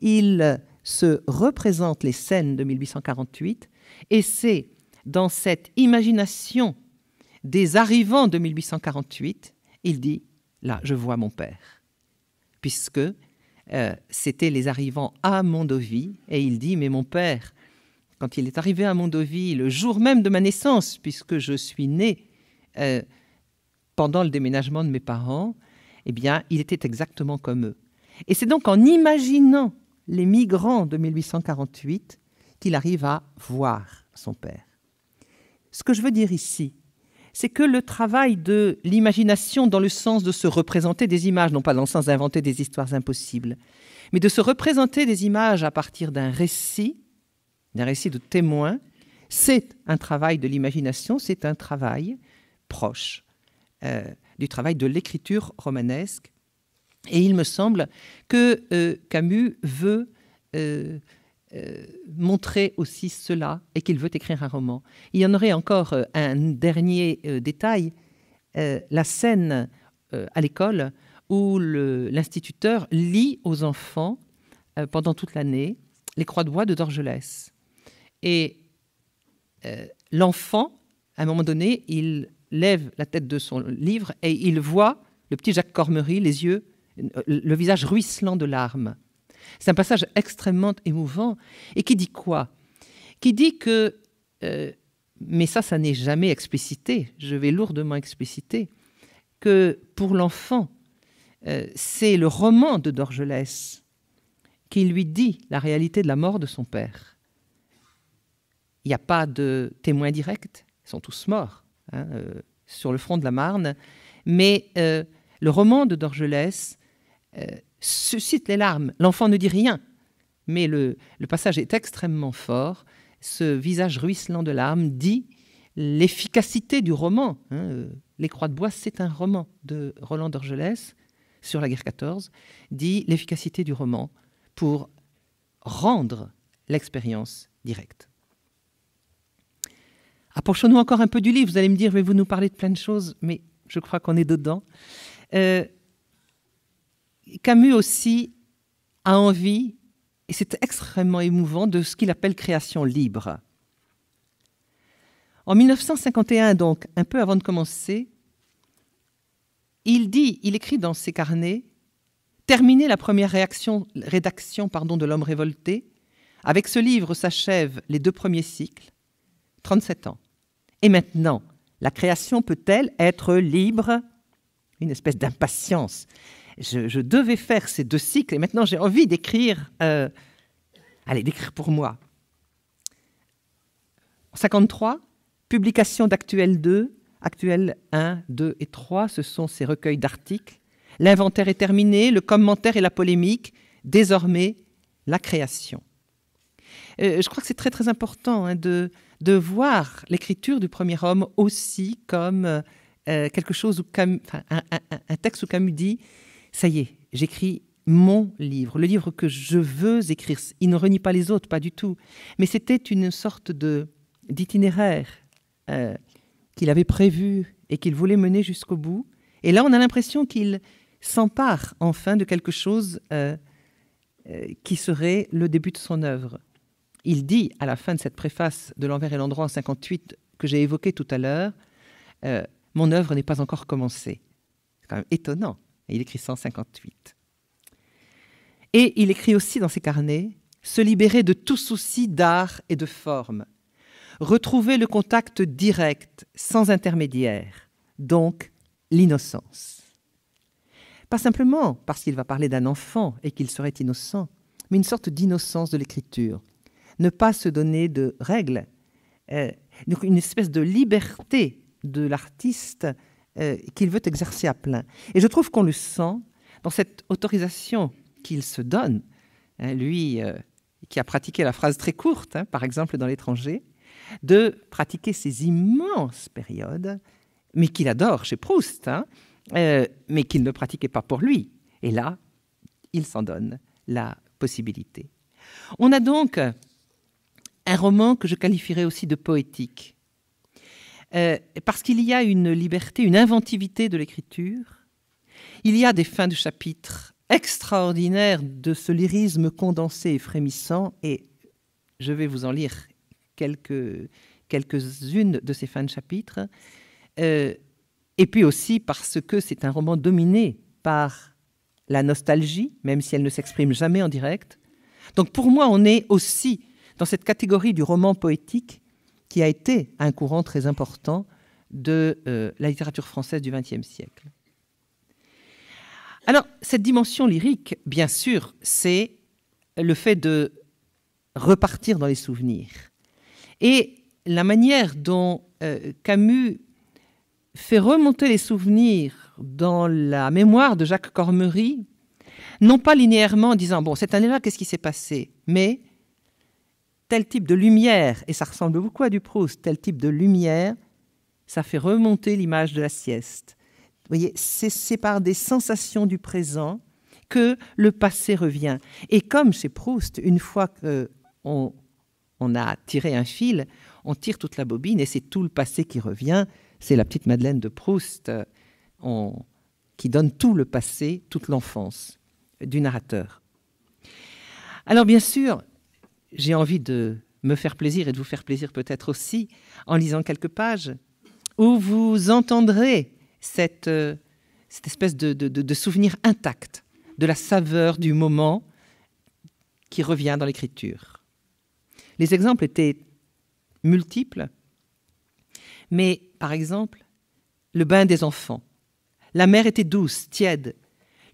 il se représente les scènes de 1848 et c'est dans cette imagination des arrivants de 1848, il dit, là, je vois mon père, puisque euh, c'était les arrivants à Mondovi, et il dit, mais mon père, quand il est arrivé à Mondovi, le jour même de ma naissance, puisque je suis né euh, pendant le déménagement de mes parents, eh bien, il était exactement comme eux. Et c'est donc en imaginant les migrants de 1848 qu'il arrive à voir son père. Ce que je veux dire ici, c'est que le travail de l'imagination dans le sens de se représenter des images, non pas dans le sens d'inventer des histoires impossibles, mais de se représenter des images à partir d'un récit, d'un récit de témoin, c'est un travail de l'imagination, c'est un travail proche euh, du travail de l'écriture romanesque. Et il me semble que euh, Camus veut euh, euh, montrer aussi cela et qu'il veut écrire un roman. Il y en aurait encore euh, un dernier euh, détail, la scène à l'école où l'instituteur lit aux enfants pendant toute l'année les croix de bois de Dorgelès. Et l'enfant, à un moment donné, il lève la tête de son livre et il voit le petit Jacques Cormery, les yeux, le visage ruisselant de larmes. C'est un passage extrêmement émouvant et qui dit quoi Qui dit que, euh, mais ça, ça n'est jamais explicité, je vais lourdement expliciter, que pour l'enfant, euh, c'est le roman de Dorgelès qui lui dit la réalité de la mort de son père. Il n'y a pas de témoins directs, ils sont tous morts hein, euh, sur le front de la Marne, mais le roman de Dorgelès suscite les larmes. L'enfant ne dit rien, mais le, passage est extrêmement fort. Ce visage ruisselant de larmes dit l'efficacité du roman. Hein, euh, les Croix de Bois, c'est un roman de Roland d'Orgelès sur la guerre 14, dit l'efficacité du roman pour rendre l'expérience directe. Approchons-nous encore un peu du livre. Vous allez me dire, mais vous nous parlez de plein de choses, mais je crois qu'on est dedans. Euh, Camus aussi a envie, et c'est extrêmement émouvant, de ce qu'il appelle création libre. En 1951, donc, un peu avant de commencer, il dit, il écrit dans ses carnets, Terminée la première rédaction pardon, de L'homme révolté, avec ce livre s'achèvent les deux premiers cycles, 37 ans. Et maintenant, la création peut-elle être libre une espèce d'impatience. Je, devais faire ces deux cycles et maintenant j'ai envie d'écrire, euh, allez, d'écrire pour moi. 53, publication d'Actuel 2, Actuel 1, 2 et 3, ce sont ces recueils d'articles. L'inventaire est terminé, le commentaire et la polémique, désormais la création. Euh, je crois que c'est très très important hein, de, de voir l'écriture du premier homme aussi comme... Euh, euh, quelque chose où un, texte où Camus dit ça y est, j'écris mon livre, le livre que je veux écrire. Il ne renie pas les autres, pas du tout. Mais c'était une sorte de d'itinéraire euh, qu'il avait prévu et qu'il voulait mener jusqu'au bout. Et là, on a l'impression qu'il s'empare enfin de quelque chose euh, qui serait le début de son œuvre. Il dit à la fin de cette préface de l'envers et l'endroit en 58 que j'ai évoqué tout à l'heure, mon œuvre n'est pas encore commencée. C'est quand même étonnant. il écrit 158. Et il écrit aussi dans ses carnets se libérer de tout souci d'art et de forme, retrouver le contact direct, sans intermédiaire, donc l'innocence. Pas simplement parce qu'il va parler d'un enfant et qu'il serait innocent, mais une sorte d'innocence de l'écriture. Ne pas se donner de règles, euh, une espèce de liberté de l'artiste euh, qu'il veut exercer à plein. Et je trouve qu'on le sent dans cette autorisation qu'il se donne, hein, lui euh, qui a pratiqué la phrase très courte, hein, par exemple dans l'étranger, de pratiquer ces immenses périodes, mais qu'il adore chez Proust, hein, euh, mais qu'il ne pratiquait pas pour lui. Et là, il s'en donne la possibilité. On a donc un roman que je qualifierais aussi de poétique, euh, parce qu'il y a une liberté, une inventivité de l'écriture. Il y a des fins de chapitre extraordinaires de ce lyrisme condensé et frémissant, et je vais vous en lire quelques, quelques-unes de ces fins de chapitre. Euh, et puis aussi parce que c'est un roman dominé par la nostalgie, même si elle ne s'exprime jamais en direct. Donc pour moi, on est aussi dans cette catégorie du roman poétique qui a été un courant très important de euh, la littérature française du XXe siècle. Alors, cette dimension lyrique, bien sûr, c'est le fait de repartir dans les souvenirs. Et la manière dont euh, Camus fait remonter les souvenirs dans la mémoire de Jacques Cormery, non pas linéairement en disant, bon, cette année-là, qu'est-ce qui s'est passé Mais tel type de lumière, et ça ressemble beaucoup à du Proust, tel type de lumière, ça fait remonter l'image de la sieste. Vous voyez, c'est par des sensations du présent que le passé revient. Et comme chez Proust, une fois qu'on on a tiré un fil, on tire toute la bobine et c'est tout le passé qui revient. C'est la petite Madeleine de Proust euh, qui donne tout le passé, toute l'enfance du narrateur. Alors bien sûr, j'ai envie de me faire plaisir et de vous faire plaisir peut-être aussi en lisant quelques pages où vous entendrez cette, euh, espèce de souvenir intact de la saveur du moment qui revient dans l'écriture. Les exemples étaient multiples, mais par exemple, le bain des enfants. La mer était douce, tiède,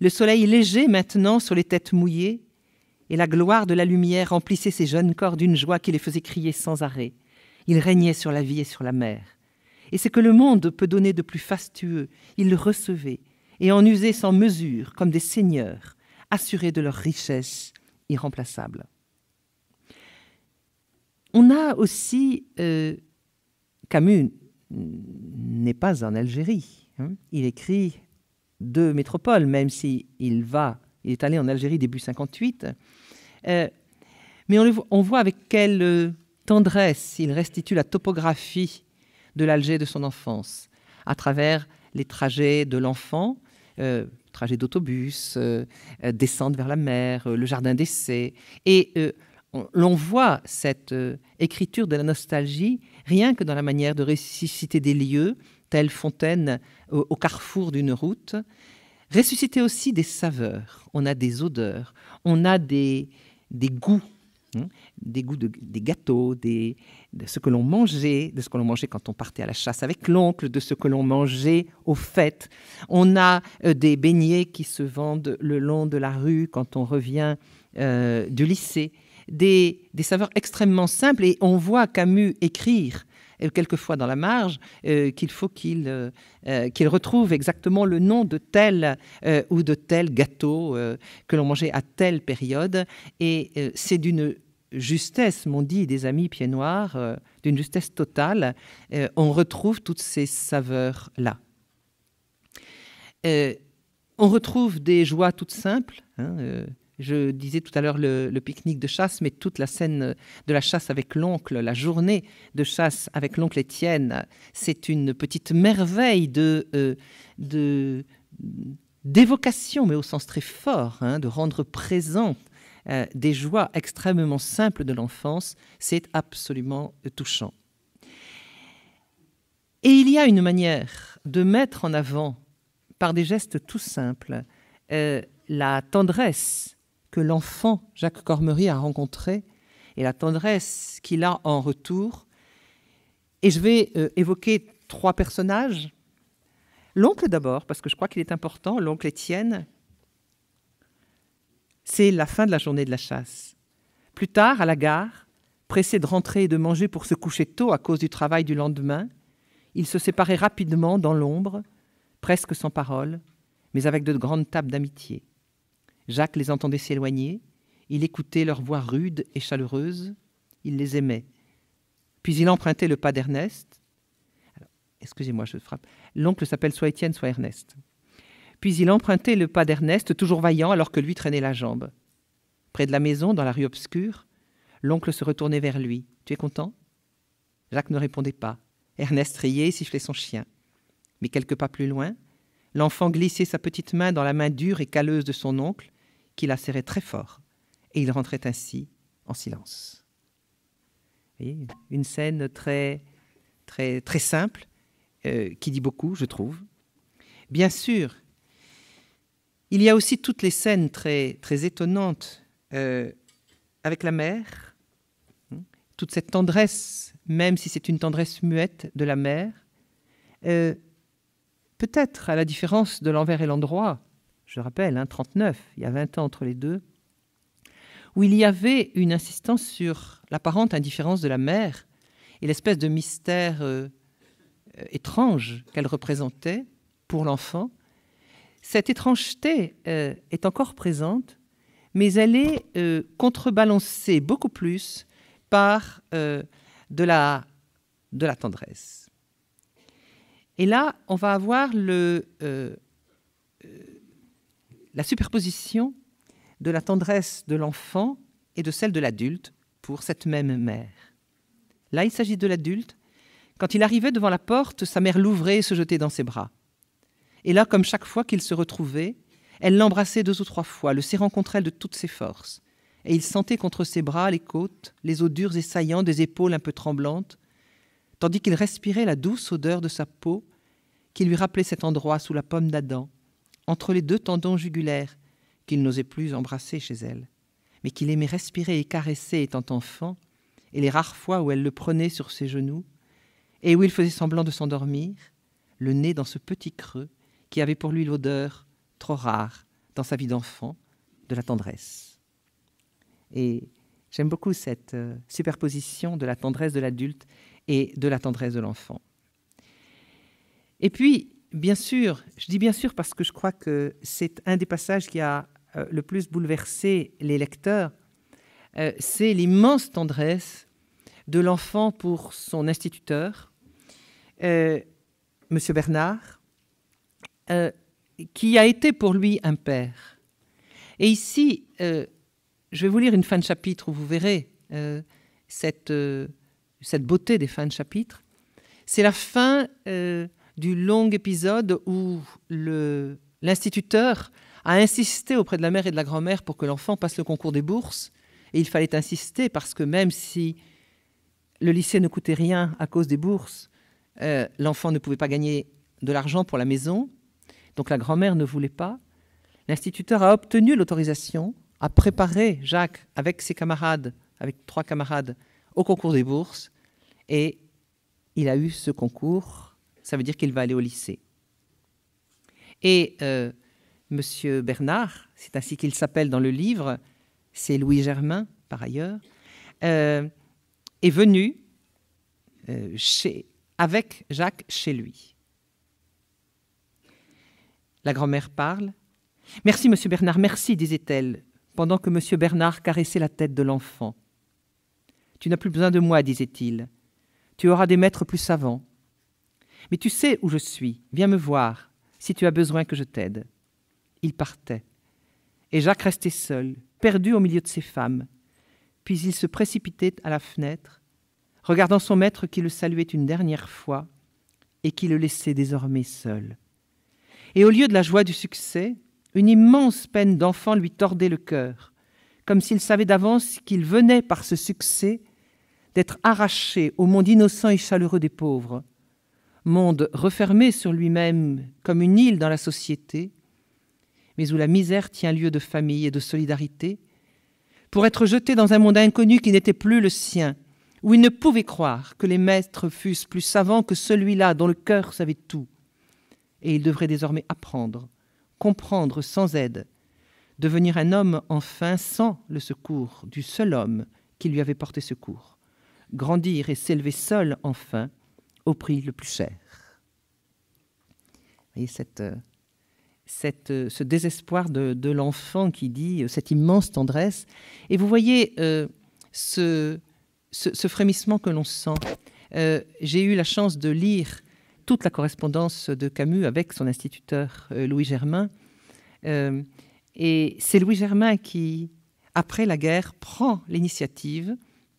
le soleil léger maintenant sur les têtes mouillées, et la gloire de la lumière remplissait ces jeunes corps d'une joie qui les faisait crier sans arrêt. Ils régnaient sur la vie et sur la mer. Et ce que le monde peut donner de plus fastueux, ils le recevaient et en usaient sans mesure, comme des seigneurs, assurés de leur richesse irremplaçable. On a aussi euh, Camus n'est pas en Algérie. Hein. Il écrit de métropoles, même s'il il va il est allé en Algérie début 58. Euh, mais on, voit avec quelle euh, tendresse il restitue la topographie de l'Alger de son enfance, à travers les trajets de l'enfant, euh, trajets d'autobus, descente vers la mer, le jardin d'essai. Et l'on voit cette écriture de la nostalgie rien que dans la manière de ressusciter des lieux, telle fontaine au carrefour d'une route, Ressusciter aussi des saveurs, on a des odeurs, on a des, des goûts, hein, des goûts des gâteaux, de ce que l'on mangeait, de ce que l'on mangeait quand on partait à la chasse avec l'oncle, de ce que l'on mangeait au fêtes. On a euh, des beignets qui se vendent le long de la rue quand on revient euh, du lycée. Des, des saveurs extrêmement simples et on voit Camus écrire quelquefois dans la marge, euh, qu'il faut qu'il euh, euh, qu'il retrouve exactement le nom de tel ou de tel gâteau que l'on mangeait à telle période. Et c'est d'une justesse, m'ont dit des amis pieds noirs, d'une justesse totale, on retrouve toutes ces saveurs-là. on retrouve des joies toutes simples, hein, je disais tout à l'heure le, pique-nique de chasse, mais toute la scène de la chasse avec l'oncle, la journée de chasse avec l'oncle Étienne, c'est une petite merveille de, euh, de d'évocation, mais au sens très fort, hein, de rendre présent euh, des joies extrêmement simples de l'enfance, c'est absolument touchant. Et il y a une manière de mettre en avant, par des gestes tout simples, euh, la tendresse que l'enfant Jacques Cormery a rencontré et la tendresse qu'il a en retour. Et je vais euh, évoquer trois personnages. L'oncle d'abord, parce que je crois qu'il est important, l'oncle Étienne. C'est la fin de la journée de la chasse. Plus tard, à la gare, pressé de rentrer et de manger pour se coucher tôt à cause du travail du lendemain, ils se séparaient rapidement dans l'ombre, presque sans parole, mais avec de grandes tables d'amitié. Jacques les entendait s'éloigner, il écoutait leurs voix rude et chaleureuse. il les aimait. Puis il empruntait le pas d'Ernest. Excusez-moi, je frappe. L'oncle s'appelle soit Étienne, soit Ernest. Puis il empruntait le pas d'Ernest, toujours vaillant, alors que lui traînait la jambe. Près de la maison, dans la rue obscure, l'oncle se retournait vers lui. Tu es content Jacques ne répondait pas. Ernest riait et sifflait son chien. Mais quelques pas plus loin, l'enfant glissait sa petite main dans la main dure et calleuse de son oncle qui la serrait très fort, et il rentrait ainsi en silence. une scène très, très, très simple, euh, qui dit beaucoup, je trouve. Bien sûr, il y a aussi toutes les scènes très, très étonnantes euh, avec la mer, hein, toute cette tendresse, même si c'est une tendresse muette de la mer. Euh, peut-être, à la différence de l'envers et l'endroit, je rappelle, hein, 39, il y a 20 ans entre les deux, où il y avait une insistance sur l'apparente indifférence de la mère et l'espèce de mystère euh, étrange qu'elle représentait pour l'enfant. Cette étrangeté euh, est encore présente, mais elle est euh, contrebalancée beaucoup plus par de la tendresse. Et là, on va avoir le, la superposition de la tendresse de l'enfant et de celle de l'adulte pour cette même mère. Là, il s'agit de l'adulte. Quand il arrivait devant la porte, sa mère l'ouvrait et se jetait dans ses bras. Et là, comme chaque fois qu'il se retrouvait, elle l'embrassait deux ou trois fois, le serrant contre elle de toutes ses forces. Et il sentait contre ses bras les côtes, les os durs et saillants des épaules un peu tremblantes, tandis qu'il respirait la douce odeur de sa peau qui lui rappelait cet endroit sous la pomme d'Adam, entre les deux tendons jugulaires, qu'il n'osait plus embrasser chez elle, mais qu'il aimait respirer et caresser étant enfant, et les rares fois où elle le prenait sur ses genoux, et où il faisait semblant de s'endormir, le nez dans ce petit creux qui avait pour lui l'odeur, trop rare, dans sa vie d'enfant, de la tendresse. Et j'aime beaucoup cette euh, superposition de la tendresse de l'adulte et de la tendresse de l'enfant. Et puis, Bien sûr, je dis bien sûr parce que je crois que c'est un des passages qui a euh, le plus bouleversé les lecteurs. Euh, c'est l'immense tendresse de l'enfant pour son instituteur, euh, Monsieur Bernard, euh, qui a été pour lui un père. Et ici, je vais vous lire une fin de chapitre où vous verrez cette, cette beauté des fins de chapitre. C'est la fin du long épisode où l'instituteur a insisté auprès de la mère et de la grand-mère pour que l'enfant passe le concours des bourses. Et il fallait insister parce que même si le lycée ne coûtait rien à cause des bourses, euh, l'enfant ne pouvait pas gagner de l'argent pour la maison. Donc la grand-mère ne voulait pas. L'instituteur a obtenu l'autorisation, à préparer Jacques avec ses camarades, avec trois camarades, au concours des bourses. Et il a eu ce concours ça veut dire qu'il va aller au lycée. Et euh, M. Bernard, c'est ainsi qu'il s'appelle dans le livre, c'est Louis Germain par ailleurs, euh, est venu euh, chez, avec Jacques chez lui. La grand-mère parle. Merci, monsieur Bernard, merci, disait-elle, pendant que monsieur Bernard caressait la tête de l'enfant. Tu n'as plus besoin de moi, disait-il. Tu auras des maîtres plus savants. Mais tu sais où je suis, viens me voir, si tu as besoin que je t'aide. Il partait. Et Jacques restait seul, perdu au milieu de ses femmes. Puis il se précipitait à la fenêtre, regardant son maître qui le saluait une dernière fois et qui le laissait désormais seul. Et au lieu de la joie du succès, une immense peine d'enfant lui tordait le cœur, comme s'il savait d'avance qu'il venait par ce succès d'être arraché au monde innocent et chaleureux des pauvres, monde refermé sur lui-même comme une île dans la société, mais où la misère tient lieu de famille et de solidarité, pour être jeté dans un monde inconnu qui n'était plus le sien, où il ne pouvait croire que les maîtres fussent plus savants que celui-là dont le cœur savait tout, et il devrait désormais apprendre, comprendre sans aide, devenir un homme enfin sans le secours du seul homme qui lui avait porté secours, grandir et s'élever seul enfin, au prix le plus cher. Vous voyez cette, euh, cette, euh, ce désespoir de, l'enfant qui dit euh, cette immense tendresse. Et vous voyez ce, ce, frémissement que l'on sent. J'ai eu la chance de lire toute la correspondance de Camus avec son instituteur Louis Germain. et c'est Louis Germain qui, après la guerre, prend l'initiative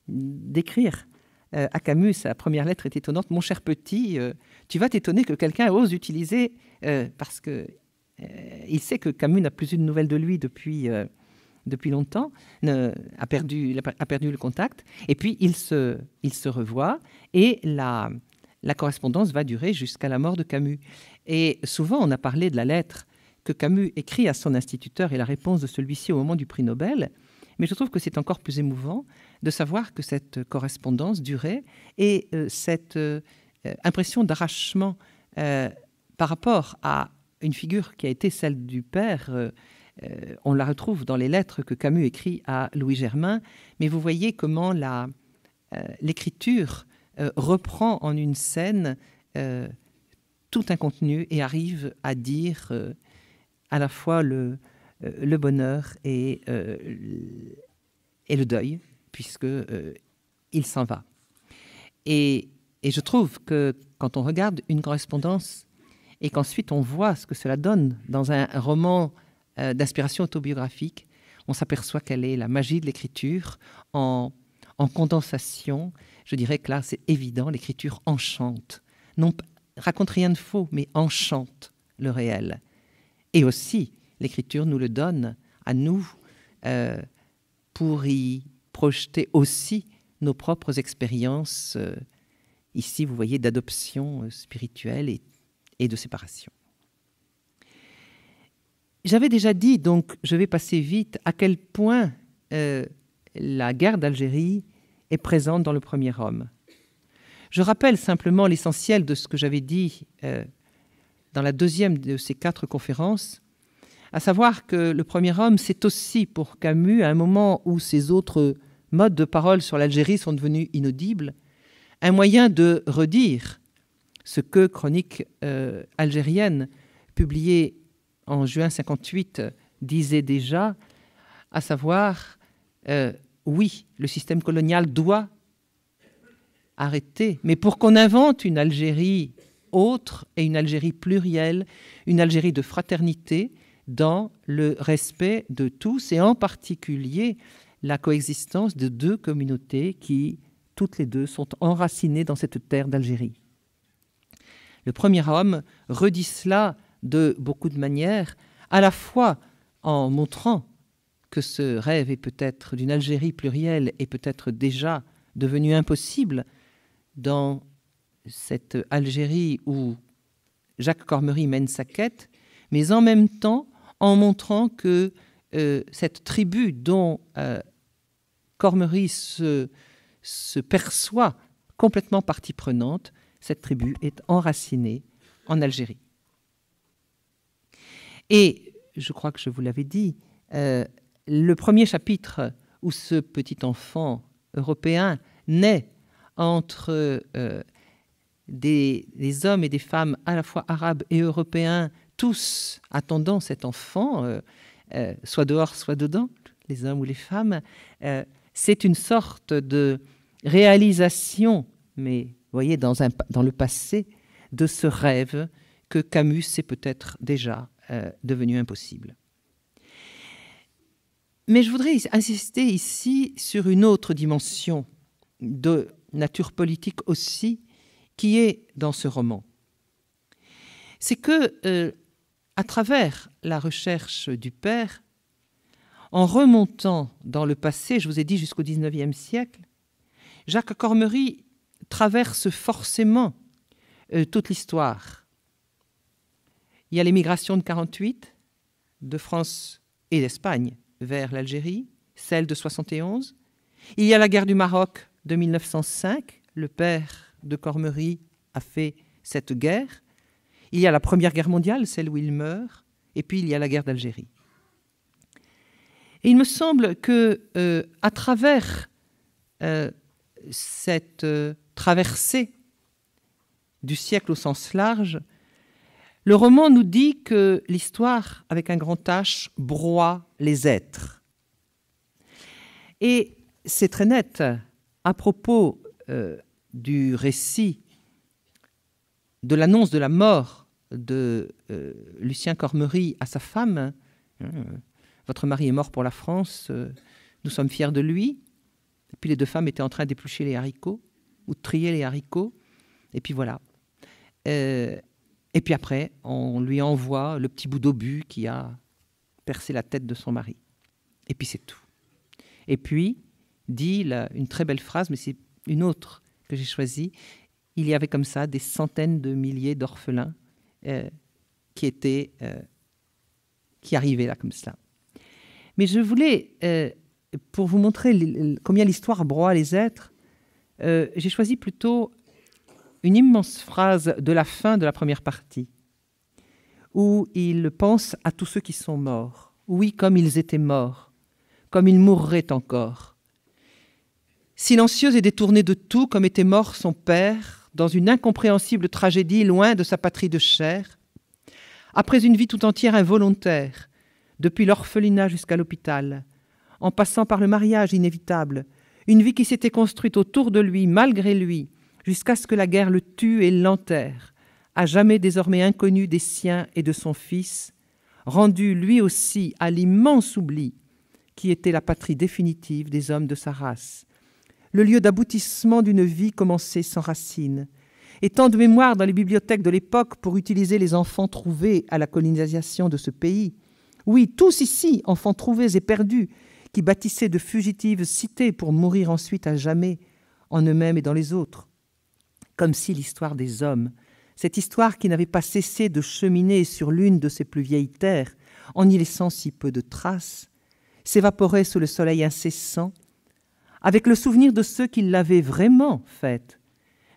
d'écrire euh, à Camus, sa première lettre est étonnante. Mon cher petit, euh, tu vas t'étonner que quelqu'un ose utiliser, euh, parce que il sait que Camus n'a plus eu de nouvelles de lui depuis, longtemps, a, perdu, le contact. Et puis, il se, revoit et la correspondance va durer jusqu'à la mort de Camus. Et souvent, on a parlé de la lettre que Camus écrit à son instituteur et la réponse de celui-ci au moment du prix Nobel. Mais je trouve que c'est encore plus émouvant de savoir que cette correspondance durait et euh, cette euh, impression d'arrachement euh, par rapport à une figure qui a été celle du père, on la retrouve dans les lettres que Camus écrit à Louis Germain, mais vous voyez comment l'écriture reprend en une scène tout un contenu et arrive à dire à la fois le, bonheur et le deuil puisque euh, il s'en va. Et, je trouve que quand on regarde une correspondance et qu'ensuite on voit ce que cela donne dans un roman euh, d'inspiration autobiographique, on s'aperçoit quelle est la magie de l'écriture en, condensation. Je dirais que là, c'est évident, l'écriture enchante. Non, raconte rien de faux, mais enchante le réel. Et aussi, l'écriture nous le donne à nous euh, projeter aussi nos propres expériences, euh, ici vous voyez, d'adoption euh, spirituelle et, de séparation. J'avais déjà dit, donc je vais passer vite, à quel point euh, la guerre d'Algérie est présente dans le premier homme. Je rappelle simplement l'essentiel de ce que j'avais dit dans la deuxième de ces quatre conférences, à savoir que le premier homme, c'est aussi pour Camus, à un moment où ses autres modes de parole sur l'Algérie sont devenus inaudibles, un moyen de redire ce que Chronique euh, algérienne, publiée en juin 58, disait déjà, à savoir, euh, oui, le système colonial doit arrêter, mais pour qu'on invente une Algérie autre et une Algérie plurielle, une Algérie de fraternité, dans le respect de tous et en particulier la coexistence de deux communautés qui, toutes les deux, sont enracinées dans cette terre d'Algérie. Le premier homme redit cela de beaucoup de manières, à la fois en montrant que ce rêve est peut-être d'une Algérie plurielle et peut-être déjà devenu impossible dans cette Algérie où Jacques Cormery mène sa quête, mais en même temps en montrant que euh, cette tribu dont euh, Cormery se, perçoit complètement partie prenante, cette tribu est enracinée en Algérie. Et je crois que je vous l'avais dit, euh, le premier chapitre où ce petit enfant européen naît entre euh, des, hommes et des femmes à la fois arabes et européens, tous attendant cet enfant, euh, soit dehors, soit dedans, les hommes ou les femmes, c'est une sorte de réalisation, mais voyez, dans, le passé, de ce rêve que Camus est peut-être déjà euh, devenu impossible. Mais je voudrais insister ici sur une autre dimension de nature politique aussi qui est dans ce roman. C'est que, euh, à travers la recherche du père, en remontant dans le passé, je vous ai dit jusqu'au XIXe siècle, Jacques Cormery traverse forcément euh, toute l'histoire. Il y a l'émigration de 48 de France et d'Espagne vers l'Algérie, celle de 71. Il y a la guerre du Maroc de 1905. Le père de Cormery a fait cette guerre. Il y a la Première Guerre mondiale, celle où il meurt. Et puis il y a la guerre d'Algérie. Et il me semble que euh, à travers euh, cette euh, traversée du siècle au sens large, le roman nous dit que l'histoire, avec un grand H, broie les êtres. Et c'est très net à propos du récit de l'annonce de la mort de Lucien Cormery à sa femme. Votre mari est mort pour la France, euh, nous sommes fiers de lui. Et puis les deux femmes étaient en train d'éplucher les haricots ou de trier les haricots. Et puis voilà. Euh, et puis après, on lui envoie le petit bout d'obus qui a percé la tête de son mari. Et puis c'est tout. Et puis, dit une très belle phrase, mais c'est une autre que j'ai choisie. Il y avait comme ça des centaines de milliers d'orphelins euh, qui étaient, qui arrivaient là comme ça. Mais je voulais, euh, pour vous montrer combien l'histoire broie les êtres, euh, j'ai choisi plutôt une immense phrase de la fin de la première partie, où il pense à tous ceux qui sont morts. Oui, comme ils étaient morts, comme ils mourraient encore. Silencieuse et détournée de tout, comme était mort son père, dans une incompréhensible tragédie loin de sa patrie de chair, après une vie tout entière involontaire, depuis l'orphelinat jusqu'à l'hôpital, en passant par le mariage inévitable, une vie qui s'était construite autour de lui, malgré lui, jusqu'à ce que la guerre le tue et l'enterre, à jamais désormais inconnu des siens et de son fils, rendu lui aussi à l'immense oubli qui était la patrie définitive des hommes de sa race, le lieu d'aboutissement d'une vie commencée sans racines, et tant de mémoires dans les bibliothèques de l'époque pour utiliser les enfants trouvés à la colonisation de ce pays, oui, tous ici, enfants trouvés et perdus, qui bâtissaient de fugitives cités pour mourir ensuite à jamais en eux-mêmes et dans les autres. Comme si l'histoire des hommes, cette histoire qui n'avait pas cessé de cheminer sur l'une de ces plus vieilles terres, en y laissant si peu de traces, s'évaporait sous le soleil incessant, avec le souvenir de ceux qui l'avaient vraiment faite,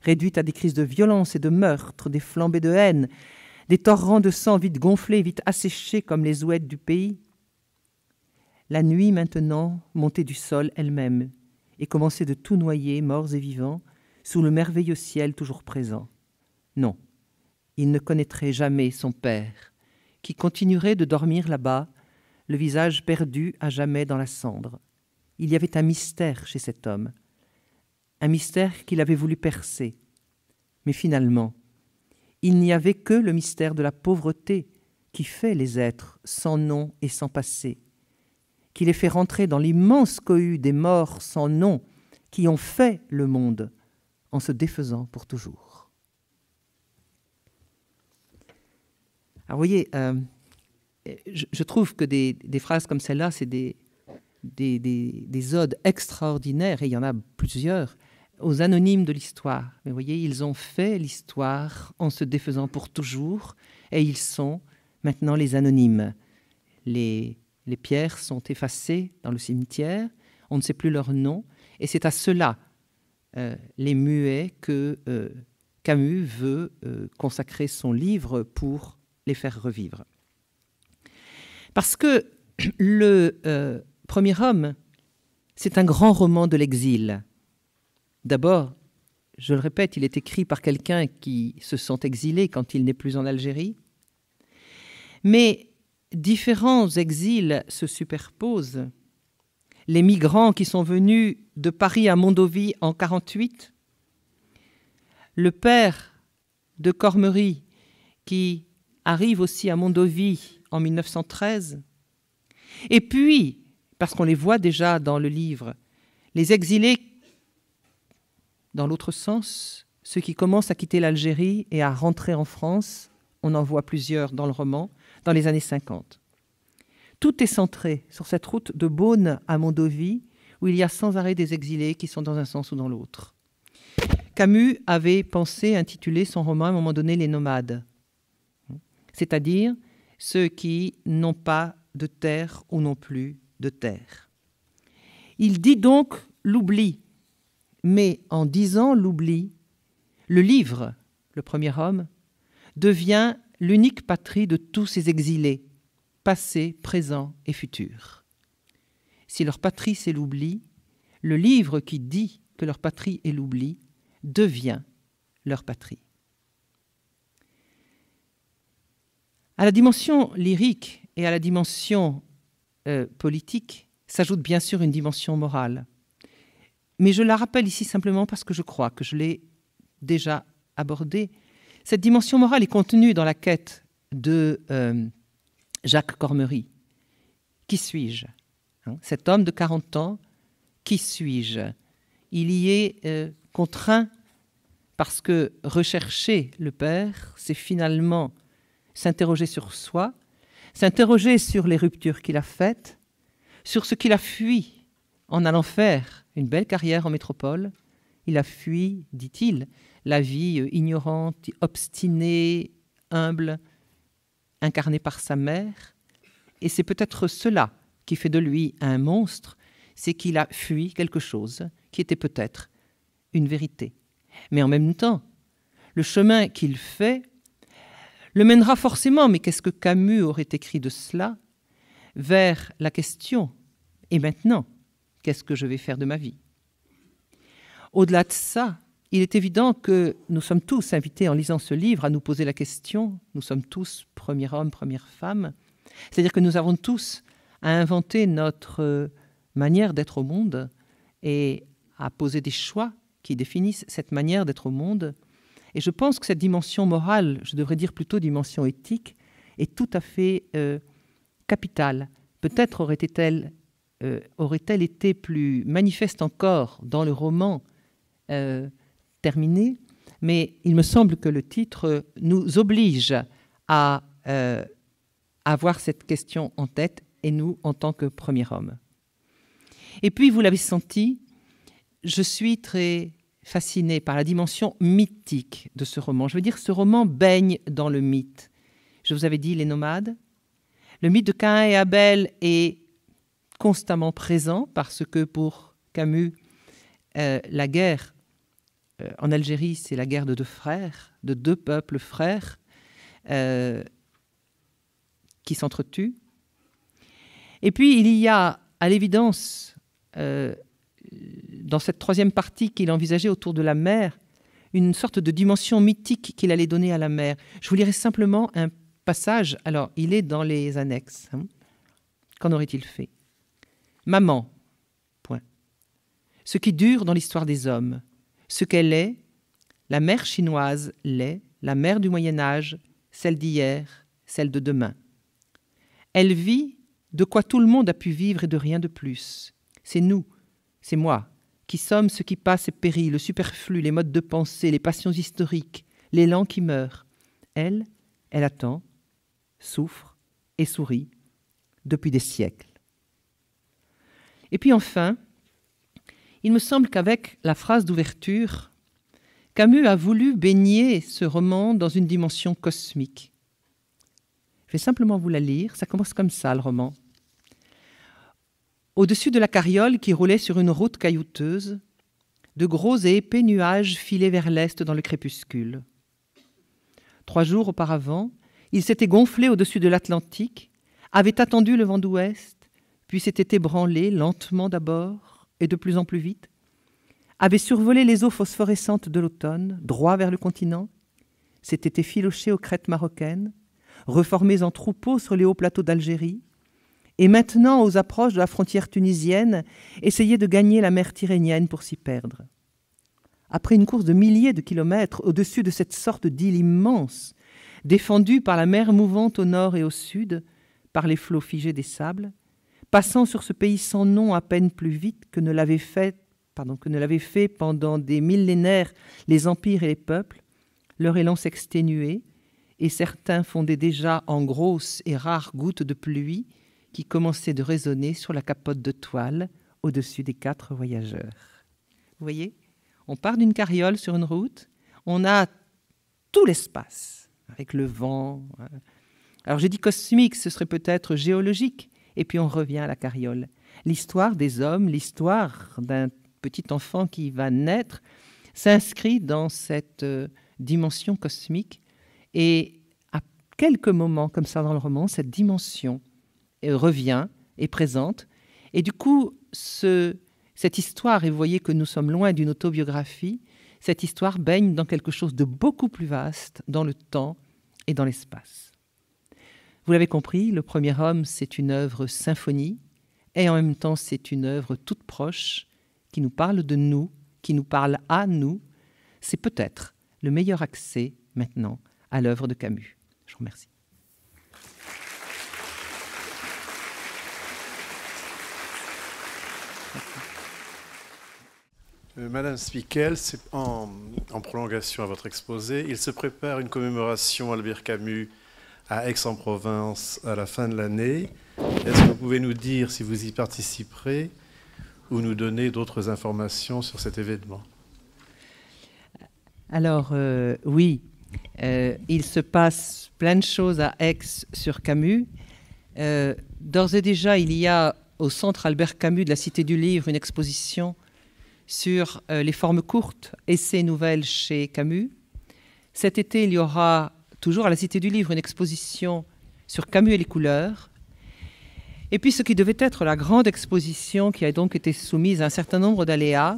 réduite à des crises de violence et de meurtre, des flambées de haine, des torrents de sang vite gonflés, vite asséchés comme les ouettes du pays. La nuit maintenant montait du sol elle-même et commençait de tout noyer, morts et vivants, sous le merveilleux ciel toujours présent. Non, il ne connaîtrait jamais son père, qui continuerait de dormir là-bas, le visage perdu à jamais dans la cendre. Il y avait un mystère chez cet homme, un mystère qu'il avait voulu percer. Mais finalement, il n'y avait que le mystère de la pauvreté qui fait les êtres sans nom et sans passé, qui les fait rentrer dans l'immense cohue des morts sans nom qui ont fait le monde en se défaisant pour toujours. Alors vous voyez, euh, je, trouve que des, phrases comme celle-là, c'est des, des, des, odes extraordinaires, et il y en a plusieurs, aux anonymes de l'histoire. Mais vous voyez, ils ont fait l'histoire en se défaisant pour toujours, et ils sont maintenant les anonymes. Les, pierres sont effacées dans le cimetière, on ne sait plus leur nom, et c'est à cela, euh, les muets, que euh, Camus veut euh, consacrer son livre pour les faire revivre. Parce que le euh, premier homme, c'est un grand roman de l'exil D'abord, je le répète, il est écrit par quelqu'un qui se sent exilé quand il n'est plus en Algérie. Mais différents exils se superposent. Les migrants qui sont venus de Paris à Mondovie en 1948, le père de Cormery qui arrive aussi à Mondovie en 1913, et puis, parce qu'on les voit déjà dans le livre, les exilés dans l'autre sens, ceux qui commencent à quitter l'Algérie et à rentrer en France, on en voit plusieurs dans le roman, dans les années 50. Tout est centré sur cette route de Beaune à Mondovi, où il y a sans arrêt des exilés qui sont dans un sens ou dans l'autre. Camus avait pensé intituler son roman à un moment donné Les nomades, c'est-à-dire ceux qui n'ont pas de terre ou non plus de terre. Il dit donc l'oubli mais en disant l'oubli, le livre, le premier homme, devient l'unique patrie de tous ces exilés, passés, présents et futurs. Si leur patrie c'est l'oubli, le livre qui dit que leur patrie est l'oubli devient leur patrie. À la dimension lyrique et à la dimension euh, politique s'ajoute bien sûr une dimension morale. Mais je la rappelle ici simplement parce que je crois que je l'ai déjà abordée. Cette dimension morale est contenue dans la quête de euh, Jacques Cormery. Qui suis-je hein? Cet homme de 40 ans, qui suis-je Il y est euh, contraint parce que rechercher le Père, c'est finalement s'interroger sur soi, s'interroger sur les ruptures qu'il a faites, sur ce qu'il a fui en allant faire une belle carrière en métropole, il a fui, dit-il, la vie euh, ignorante, obstinée, humble, incarnée par sa mère. Et c'est peut-être cela qui fait de lui un monstre, c'est qu'il a fui quelque chose qui était peut-être une vérité. Mais en même temps, le chemin qu'il fait le mènera forcément, mais qu'est-ce que Camus aurait écrit de cela, vers la question, et maintenant Qu'est-ce que je vais faire de ma vie Au-delà de ça, il est évident que nous sommes tous invités, en lisant ce livre, à nous poser la question, nous sommes tous premier homme, première femme, c'est-à-dire que nous avons tous à inventer notre manière d'être au monde et à poser des choix qui définissent cette manière d'être au monde. Et je pense que cette dimension morale, je devrais dire plutôt dimension éthique, est tout à fait euh, capitale. Peut-être aurait-elle euh, aurait-elle été plus manifeste encore dans le roman euh, terminé, mais il me semble que le titre nous oblige à euh, avoir cette question en tête, et nous en tant que premier homme. Et puis, vous l'avez senti, je suis très fasciné par la dimension mythique de ce roman. Je veux dire, ce roman baigne dans le mythe. Je vous avais dit les nomades. Le mythe de Cain et Abel est constamment présent parce que pour Camus, euh, la guerre euh, en Algérie, c'est la guerre de deux frères, de deux peuples frères euh, qui s'entretuent. Et puis il y a à l'évidence, dans cette troisième partie qu'il envisageait autour de la mer, une sorte de dimension mythique qu'il allait donner à la mer. Je vous lirai simplement un passage, alors il est dans les annexes. Hein. Qu'en aurait-il fait maman. Point. Ce qui dure dans l'histoire des hommes, ce qu'elle est, la mère chinoise l'est, la mère du Moyen Âge, celle d'hier, celle de demain. Elle vit de quoi tout le monde a pu vivre et de rien de plus. C'est nous, c'est moi, qui sommes ce qui passe et périt, le superflu, les modes de pensée, les passions historiques, l'élan qui meurt. Elle, elle attend, souffre et sourit depuis des siècles. Et puis enfin, il me semble qu'avec la phrase d'ouverture, Camus a voulu baigner ce roman dans une dimension cosmique. Je vais simplement vous la lire, ça commence comme ça le roman. Au-dessus de la carriole qui roulait sur une route caillouteuse, de gros et épais nuages filaient vers l'est dans le crépuscule. Trois jours auparavant, ils s'étaient gonflés au-dessus de l'Atlantique, avaient attendu le vent d'ouest, puis s'était ébranlé lentement d'abord et de plus en plus vite, avait survolé les eaux phosphorescentes de l'automne, droit vers le continent, s'était effiloché aux crêtes marocaines, reformé en troupeaux sur les hauts plateaux d'Algérie, et maintenant, aux approches de la frontière tunisienne, essayait de gagner la mer Tyrrhénienne pour s'y perdre. Après une course de milliers de kilomètres au-dessus de cette sorte d'île immense, défendue par la mer mouvante au nord et au sud, par les flots figés des sables, passant sur ce pays sans nom à peine plus vite que ne l'avaient fait, fait pendant des millénaires les empires et les peuples, leur élan s'exténuait, et certains fondaient déjà en grosses et rares gouttes de pluie qui commençaient de résonner sur la capote de toile au-dessus des quatre voyageurs. Vous voyez, on part d'une carriole sur une route, on a tout l'espace, avec le vent. Hein. Alors j'ai dit cosmique, ce serait peut-être géologique, et puis on revient à la carriole. L'histoire des hommes, l'histoire d'un petit enfant qui va naître, s'inscrit dans cette euh, dimension cosmique. Et à quelques moments comme ça dans le roman, cette dimension euh, revient et présente. Et du coup, cette histoire, et vous voyez que nous sommes loin d'une autobiographie, cette histoire baigne dans quelque chose de beaucoup plus vaste dans le temps et dans l'espace. Vous l'avez compris, Le Premier Homme, c'est une œuvre symphonie, et en même temps c'est une œuvre toute proche, qui nous parle de nous, qui nous parle à nous. C'est peut-être le meilleur accès maintenant à l'œuvre de Camus. Je vous remercie. Euh, Madame Spiegel, en, en prolongation à votre exposé, il se prépare une commémoration Albert Camus à Aix-en-Provence à la fin de l'année. Est-ce que vous pouvez nous dire si vous y participerez ou nous donner d'autres informations sur cet événement Alors euh, oui, euh, il se passe plein de choses à Aix sur Camus. Euh, d'ores et déjà, il y a au centre Albert Camus de la Cité du Livre une exposition sur les formes courtes, essais nouvelles chez Camus. Cet été, il y aura toujours à la Cité du Livre, une exposition sur Camus et les couleurs. Et puis ce qui devait être la grande exposition, qui a donc été soumise à un certain nombre d'aléas,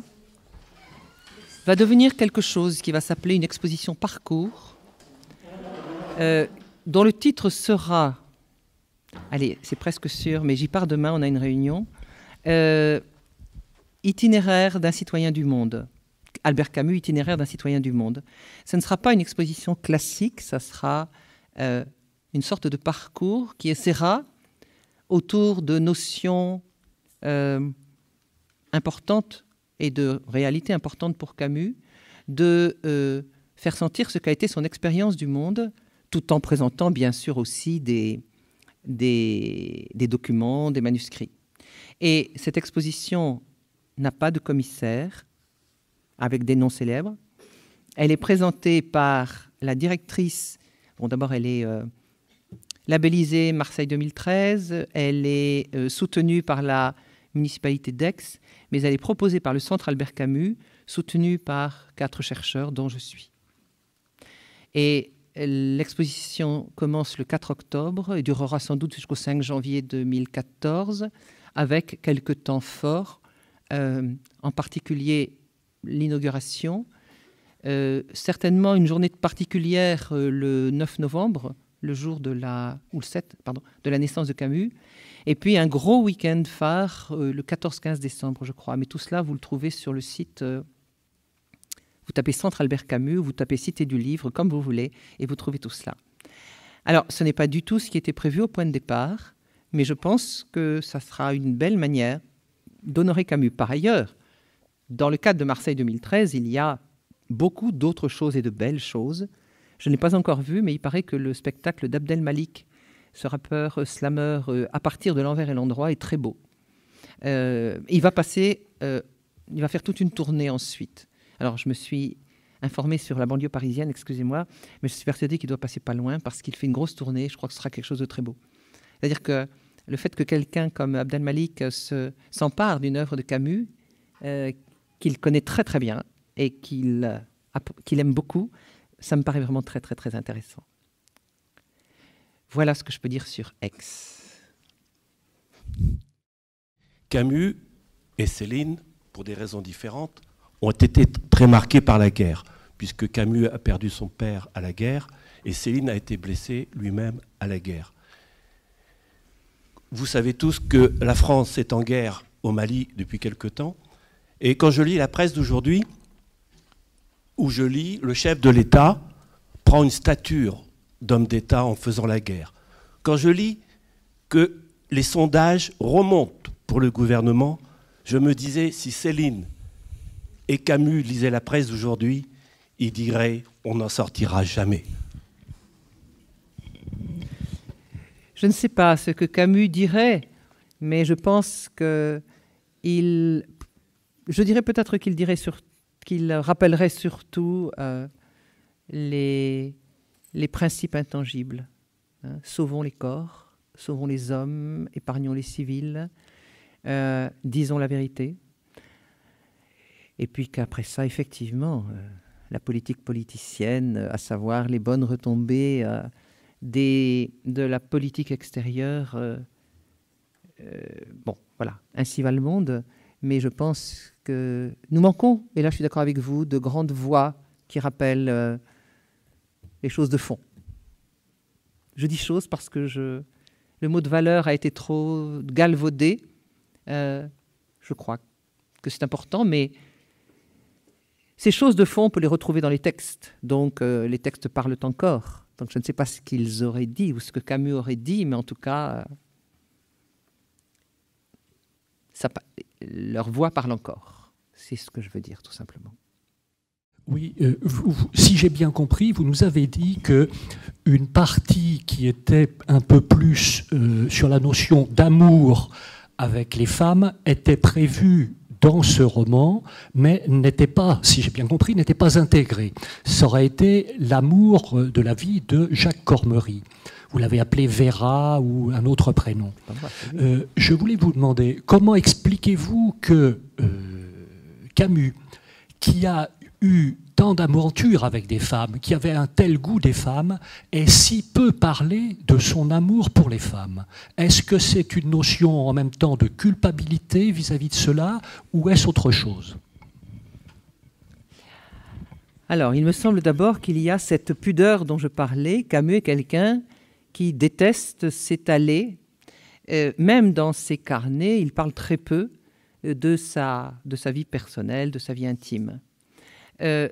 va devenir quelque chose qui va s'appeler une exposition parcours, euh, dont le titre sera, allez, c'est presque sûr, mais j'y pars demain, on a une réunion, euh, Itinéraire d'un citoyen du monde. Albert Camus, itinéraire d'un citoyen du monde. Ce ne sera pas une exposition classique, ça sera euh, une sorte de parcours qui essaiera, autour de notions euh, importantes et de réalités importantes pour Camus, de euh, faire sentir ce qu'a été son expérience du monde, tout en présentant bien sûr aussi des documents, des manuscrits. Et cette exposition n'a pas de commissaire, avec des noms célèbres. Elle est présentée par la directrice. Bon, d'abord, elle est euh, labellisée Marseille 2013. Elle est euh, soutenue par la municipalité d'Aix, mais elle est proposée par le Centre Albert Camus, soutenue par quatre chercheurs dont je suis. Et l'exposition commence le 4 octobre et durera sans doute jusqu'au 5 janvier 2014, avec quelques temps forts, euh, en particulier l'inauguration. Euh, certainement une journée particulière euh, le 9 novembre, le jour de la, ou le 7, pardon, de la naissance de Camus. Et puis un gros week-end phare euh, le 14-15 décembre, je crois. Mais tout cela, vous le trouvez sur le site. vous tapez Centre Albert Camus, vous tapez Cité du Livre, comme vous voulez, et vous trouvez tout cela. Alors, ce n'est pas du tout ce qui était prévu au point de départ, mais je pense que ça sera une belle manière d'honorer Camus. Par ailleurs, dans le cadre de Marseille 2013, il y a beaucoup d'autres choses et de belles choses. Je n'ai pas encore vu, mais il paraît que le spectacle d'Abdel Malik, ce rappeur euh, slammeur euh, à partir de l'envers et l'endroit, est très beau. Euh, il va passer, il va faire toute une tournée ensuite. Alors je me suis informé sur la banlieue parisienne, excusez-moi, mais je suis persuadé qu'il doit passer pas loin parce qu'il fait une grosse tournée. Je crois que ce sera quelque chose de très beau. C'est-à-dire que le fait que quelqu'un comme Abdel Malik s'empare d'une œuvre de Camus, qu'il connaît très très bien et euh, qu'il aime beaucoup, ça me paraît vraiment très très très intéressant. Voilà ce que je peux dire sur X. Camus et Céline, pour des raisons différentes, ont été très marqués par la guerre, puisque Camus a perdu son père à la guerre et Céline a été blessé lui-même à la guerre. Vous savez tous que la France est en guerre au Mali depuis quelque temps et quand je lis la presse d'aujourd'hui, où je lis le chef de l'État prend une stature d'homme d'État en faisant la guerre, quand je lis que les sondages remontent pour le gouvernement, je me disais, si Céline et Camus lisaient la presse d'aujourd'hui, ils diraient, on n'en sortira jamais. Je ne sais pas ce que Camus dirait, mais je pense qu'il je dirais peut-être qu'il dirait qu'il rappellerait surtout euh, les, les principes intangibles. Hein. sauvons les corps, sauvons les hommes, épargnons les civils, euh, disons la vérité. Et puis qu'après ça, effectivement, euh, la politique politicienne, à savoir les bonnes retombées de la politique extérieure, bon, voilà, ainsi va le monde mais je pense que nous manquons, et là je suis d'accord avec vous, de grandes voix qui rappellent euh, les choses de fond. Je dis choses parce que je, le mot de valeur a été trop galvaudé. Euh, je crois que c'est important, mais ces choses de fond, on peut les retrouver dans les textes. Donc euh, les textes parlent encore. Donc je ne sais pas ce qu'ils auraient dit ou ce que Camus aurait dit, mais en tout cas, ça, leur voix parle encore. C'est ce que je veux dire, tout simplement. Oui, euh, si j'ai bien compris, vous nous avez dit que une partie qui était un peu plus euh, sur la notion d'amour avec les femmes était prévue dans ce roman, mais n'était pas, si j'ai bien compris, n'était pas intégrée. Ça aurait été l'amour de la vie de Jacques Cormery vous l'avez appelé Vera ou un autre prénom. Euh, je voulais vous demander, comment expliquez-vous que euh, Camus, qui a eu tant d'aventures avec des femmes, qui avait un tel goût des femmes, ait si peu parlé de son amour pour les femmes. Est-ce que c'est une notion en même temps de culpabilité vis-à-vis -vis de cela, ou est-ce autre chose Alors, il me semble d'abord qu'il y a cette pudeur dont je parlais. Camus est quelqu'un qui déteste s'étaler. Euh, même dans ses carnets, il parle très peu euh, de sa, de sa vie personnelle, de sa vie intime. Euh,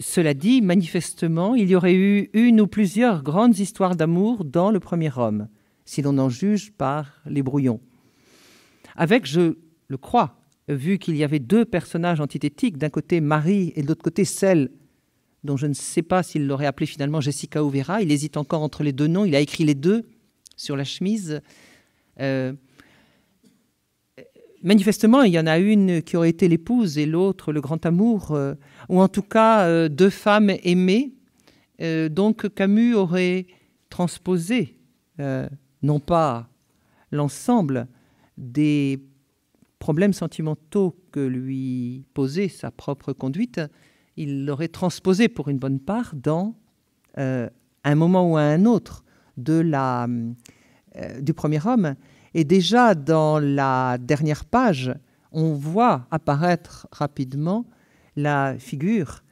cela dit, manifestement, il y aurait eu une ou plusieurs grandes histoires d'amour dans le premier homme, si l'on en juge par les brouillons. Avec, je le crois, vu qu'il y avait deux personnages antithétiques, d'un côté Marie et de l'autre côté celle dont je ne sais pas s'il l'aurait appelé finalement Jessica Vera. Il hésite encore entre les deux noms. Il a écrit les deux sur la chemise. Euh, manifestement, il y en a une qui aurait été l'épouse et l'autre le grand amour, euh, ou en tout cas euh, deux femmes aimées. donc Camus aurait transposé, non pas l'ensemble des problèmes sentimentaux que lui posait sa propre conduite, il l'aurait transposé pour une bonne part dans euh, un moment ou un autre de la, euh, du premier homme. Et déjà dans la dernière page, on voit apparaître rapidement la figure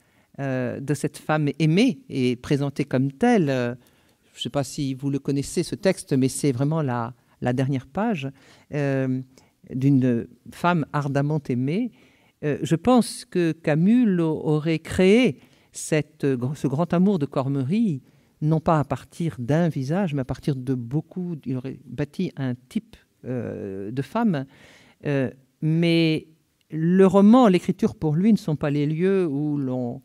euh, de cette femme aimée et présentée comme telle. Je ne sais pas si vous le connaissez ce texte, mais c'est vraiment la, la, dernière page d'une femme ardemment aimée euh, je pense que Camus aurait créé euh, ce grand amour de Cormery, non pas à partir d'un visage, mais à partir de beaucoup. Il aurait bâti un type euh, de femme. mais le roman, l'écriture pour lui ne sont pas les lieux où l'on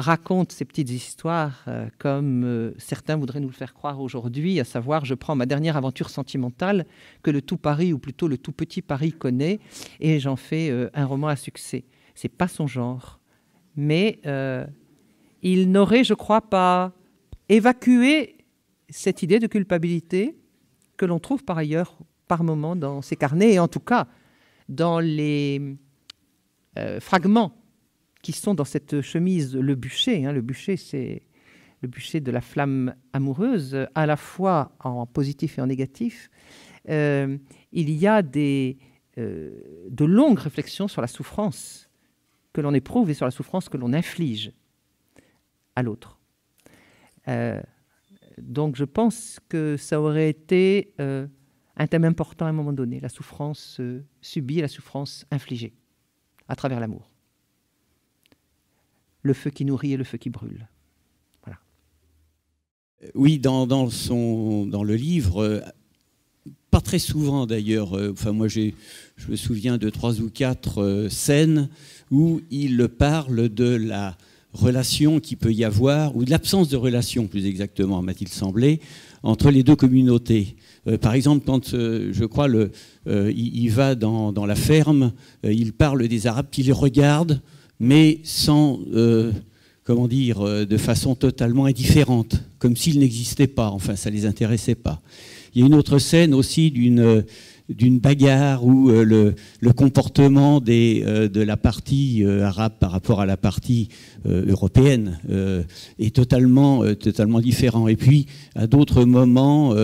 raconte ces petites histoires euh, comme euh, certains voudraient nous le faire croire aujourd'hui, à savoir je prends ma dernière aventure sentimentale que le tout Paris ou plutôt le tout petit Paris connaît et j'en fais euh, un roman à succès. C'est pas son genre, mais il n'aurait, je crois, pas évacué cette idée de culpabilité que l'on trouve par ailleurs par moment dans ses carnets et en tout cas dans les fragments qui sont dans cette chemise le bûcher. Hein, le bûcher, c'est le bûcher de la flamme amoureuse, à la fois en positif et en négatif. Euh, il y a des, euh, de longues réflexions sur la souffrance que l'on éprouve et sur la souffrance que l'on inflige à l'autre. Euh, donc je pense que ça aurait été un thème important à un moment donné, la souffrance subie et la souffrance infligée à travers l'amour le feu qui nourrit et le feu qui brûle. Oui, dans, dans, son, dans le livre, euh, pas très souvent d'ailleurs, euh, enfin moi j'ai, je me souviens de trois ou quatre euh, scènes où il parle de la relation qui peut y avoir, ou de l'absence de relation plus exactement, m'a-t-il semblé, entre les deux communautés. par exemple, quand je crois le, il, va dans, dans la ferme, il parle des Arabes qui les regardent mais sans, euh, comment dire, euh, de façon totalement indifférente, comme s'ils n'existaient pas, enfin ça ne les intéressait pas. Il y a une autre scène aussi d'une euh, d'une bagarre où le, le, comportement des, de la partie arabe par rapport à la partie européenne est totalement, totalement différent. Et puis, à d'autres moments,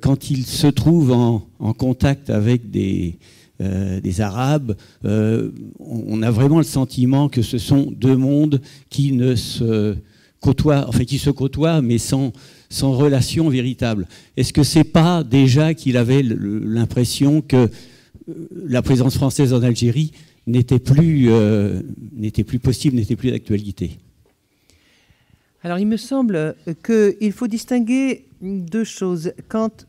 quand ils se trouvent en contact avec des, euh, des Arabes. Euh, on a vraiment le sentiment que ce sont deux mondes qui ne se côtoient, qui se côtoient, mais sans, sans relation véritable. Est-ce que c'est pas déjà qu'il avait l'impression que euh, la présence française en Algérie n'était plus, n'était plus possible, n'était plus d'actualité Alors il me semble qu'il faut distinguer deux choses. Quand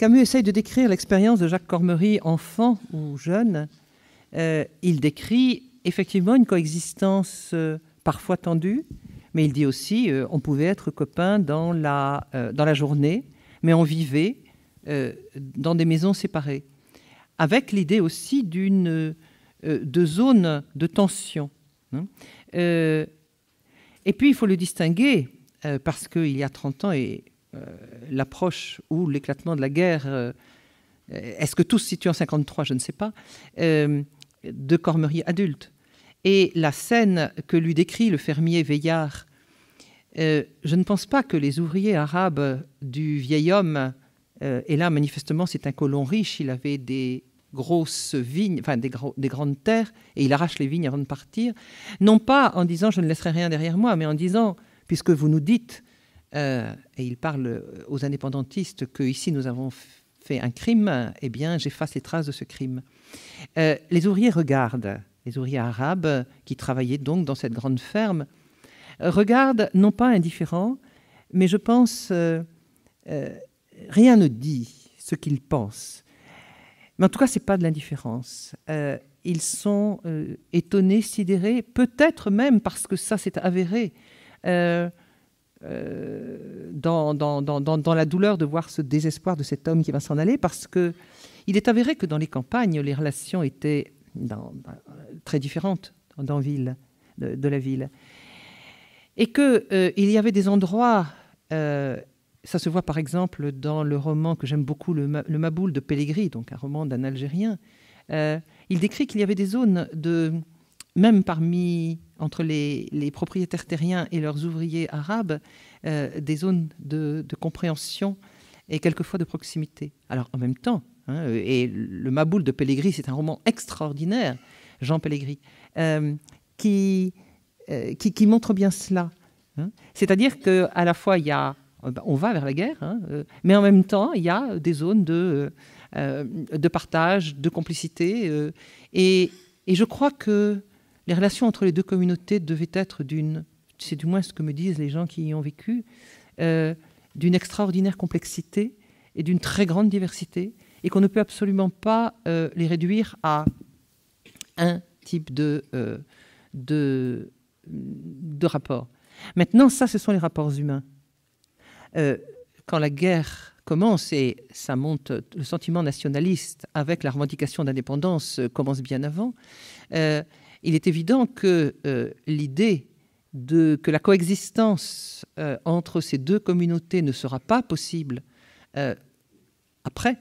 Camus essaye de décrire l'expérience de Jacques Cormery, enfant ou jeune. Euh, il décrit effectivement une coexistence euh, parfois tendue, mais il dit aussi euh, on pouvait être copains dans la, dans la journée, mais on vivait dans des maisons séparées, avec l'idée aussi d'une de zone de tension. Hein. et puis il faut le distinguer, parce qu'il y a 30 ans et euh, l'approche ou l'éclatement de la guerre, euh, est-ce que tous situés en 53, je ne sais pas, euh, de cormerie adulte. Et la scène que lui décrit le fermier Veillard, je ne pense pas que les ouvriers arabes du vieil homme, et là manifestement c'est un colon riche, il avait des grosses vignes, enfin des, grandes terres, et il arrache les vignes avant de partir, non pas en disant je ne laisserai rien derrière moi, mais en disant, puisque vous nous dites euh, et il parle euh, aux indépendantistes que ici nous avons fait un crime, eh bien j'efface les traces de ce crime. Euh, les ouvriers regardent, les ouvriers arabes qui travaillaient donc dans cette grande ferme, regardent non pas indifférents, mais je pense, rien ne dit ce qu'ils pensent. Mais en tout cas, ce n'est pas de l'indifférence ils sont étonnés, sidérés, peut-être même parce que ça s'est avéré, euh, euh, dans, la douleur de voir ce désespoir de cet homme qui va s'en aller, parce que il est avéré que dans les campagnes, les relations étaient très différentes dans ville, de, la ville, et que euh, il y avait des endroits. Euh, ça se voit par exemple dans le roman que j'aime beaucoup, le, le, Maboul de Pellegrini, donc un roman d'un Algérien. il décrit qu'il y avait des zones de, même parmi, entre les, propriétaires terriens et leurs ouvriers arabes, euh, des zones de, compréhension et quelquefois de proximité. Alors en même temps, hein, et le Maboul de Pellegrini, c'est un roman extraordinaire, Jean Pellegrini, euh, euh, qui, qui, montre bien cela. Hein. C'est-à-dire qu'à la fois, il y a, bah, on va vers la guerre, hein, mais en même temps, il y a des zones de, de partage, de complicité. et, et je crois que les relations entre les deux communautés devaient être d'une, c'est du moins ce que me disent les gens qui y ont vécu, euh, d'une extraordinaire complexité et d'une très grande diversité, et qu'on ne peut absolument pas euh, les réduire à un type de, euh, de, de, rapport. Maintenant, ça, ce sont les rapports humains. quand la guerre commence et ça monte, le sentiment nationaliste avec la revendication d'indépendance commence bien avant. Euh, il est évident que euh, l'idée de, que la coexistence euh, entre ces deux communautés ne sera pas possible euh, après,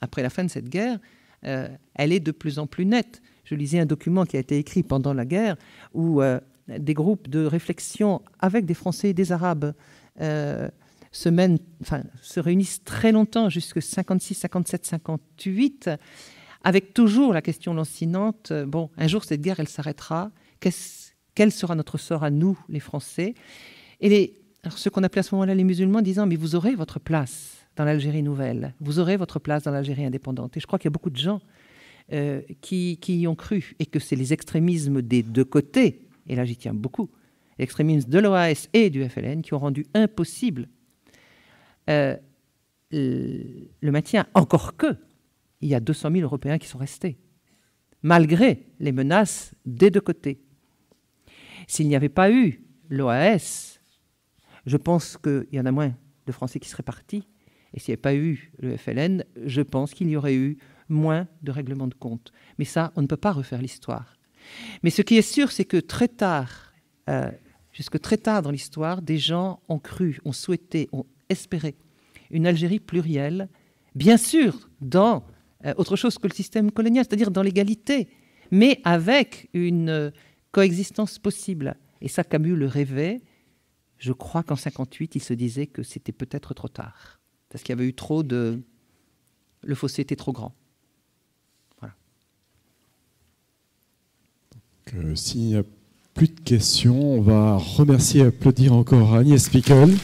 après la fin de cette guerre, elle est de plus en plus nette. Je lisais un document qui a été écrit pendant la guerre où des groupes de réflexion avec des Français et des Arabes se, enfin, se réunissent très longtemps, jusque 56, 57, 58 avec toujours la question lancinante, euh, bon, un jour cette guerre, elle s'arrêtera, quel sera notre sort à nous, les Français Et les, ce qu'on appelait à ce moment-là les musulmans, disant, mais vous aurez votre place dans l'Algérie nouvelle, vous aurez votre place dans l'Algérie indépendante. Et je crois qu'il y a beaucoup de gens euh, qui, qui, y ont cru, et que c'est les extrémismes des deux côtés, et là j'y tiens beaucoup, L'extrémisme de l'OAS et du FLN, qui ont rendu impossible euh, le maintien, encore que, il y a 200 000 Européens qui sont restés, malgré les menaces des deux côtés. S'il n'y avait pas eu l'OAS, je pense qu'il y en a moins de Français qui seraient partis. Et s'il n'y avait pas eu le FLN, je pense qu'il y aurait eu moins de règlements de compte. Mais ça, on ne peut pas refaire l'histoire. Mais ce qui est sûr, c'est que très tard, euh, jusque très tard dans l'histoire, des gens ont cru, ont souhaité, ont espéré une Algérie plurielle, bien sûr, dans euh, autre chose que le système colonial, c'est-à-dire dans l'égalité, mais avec une euh, coexistence possible. Et ça, Camus le rêvait. Je crois qu'en 58, il se disait que c'était peut-être trop tard, parce qu'il y avait eu trop de... Le fossé était trop grand. Voilà. Euh, s'il n'y a plus de questions, on va remercier et applaudir encore Agnès Pickel.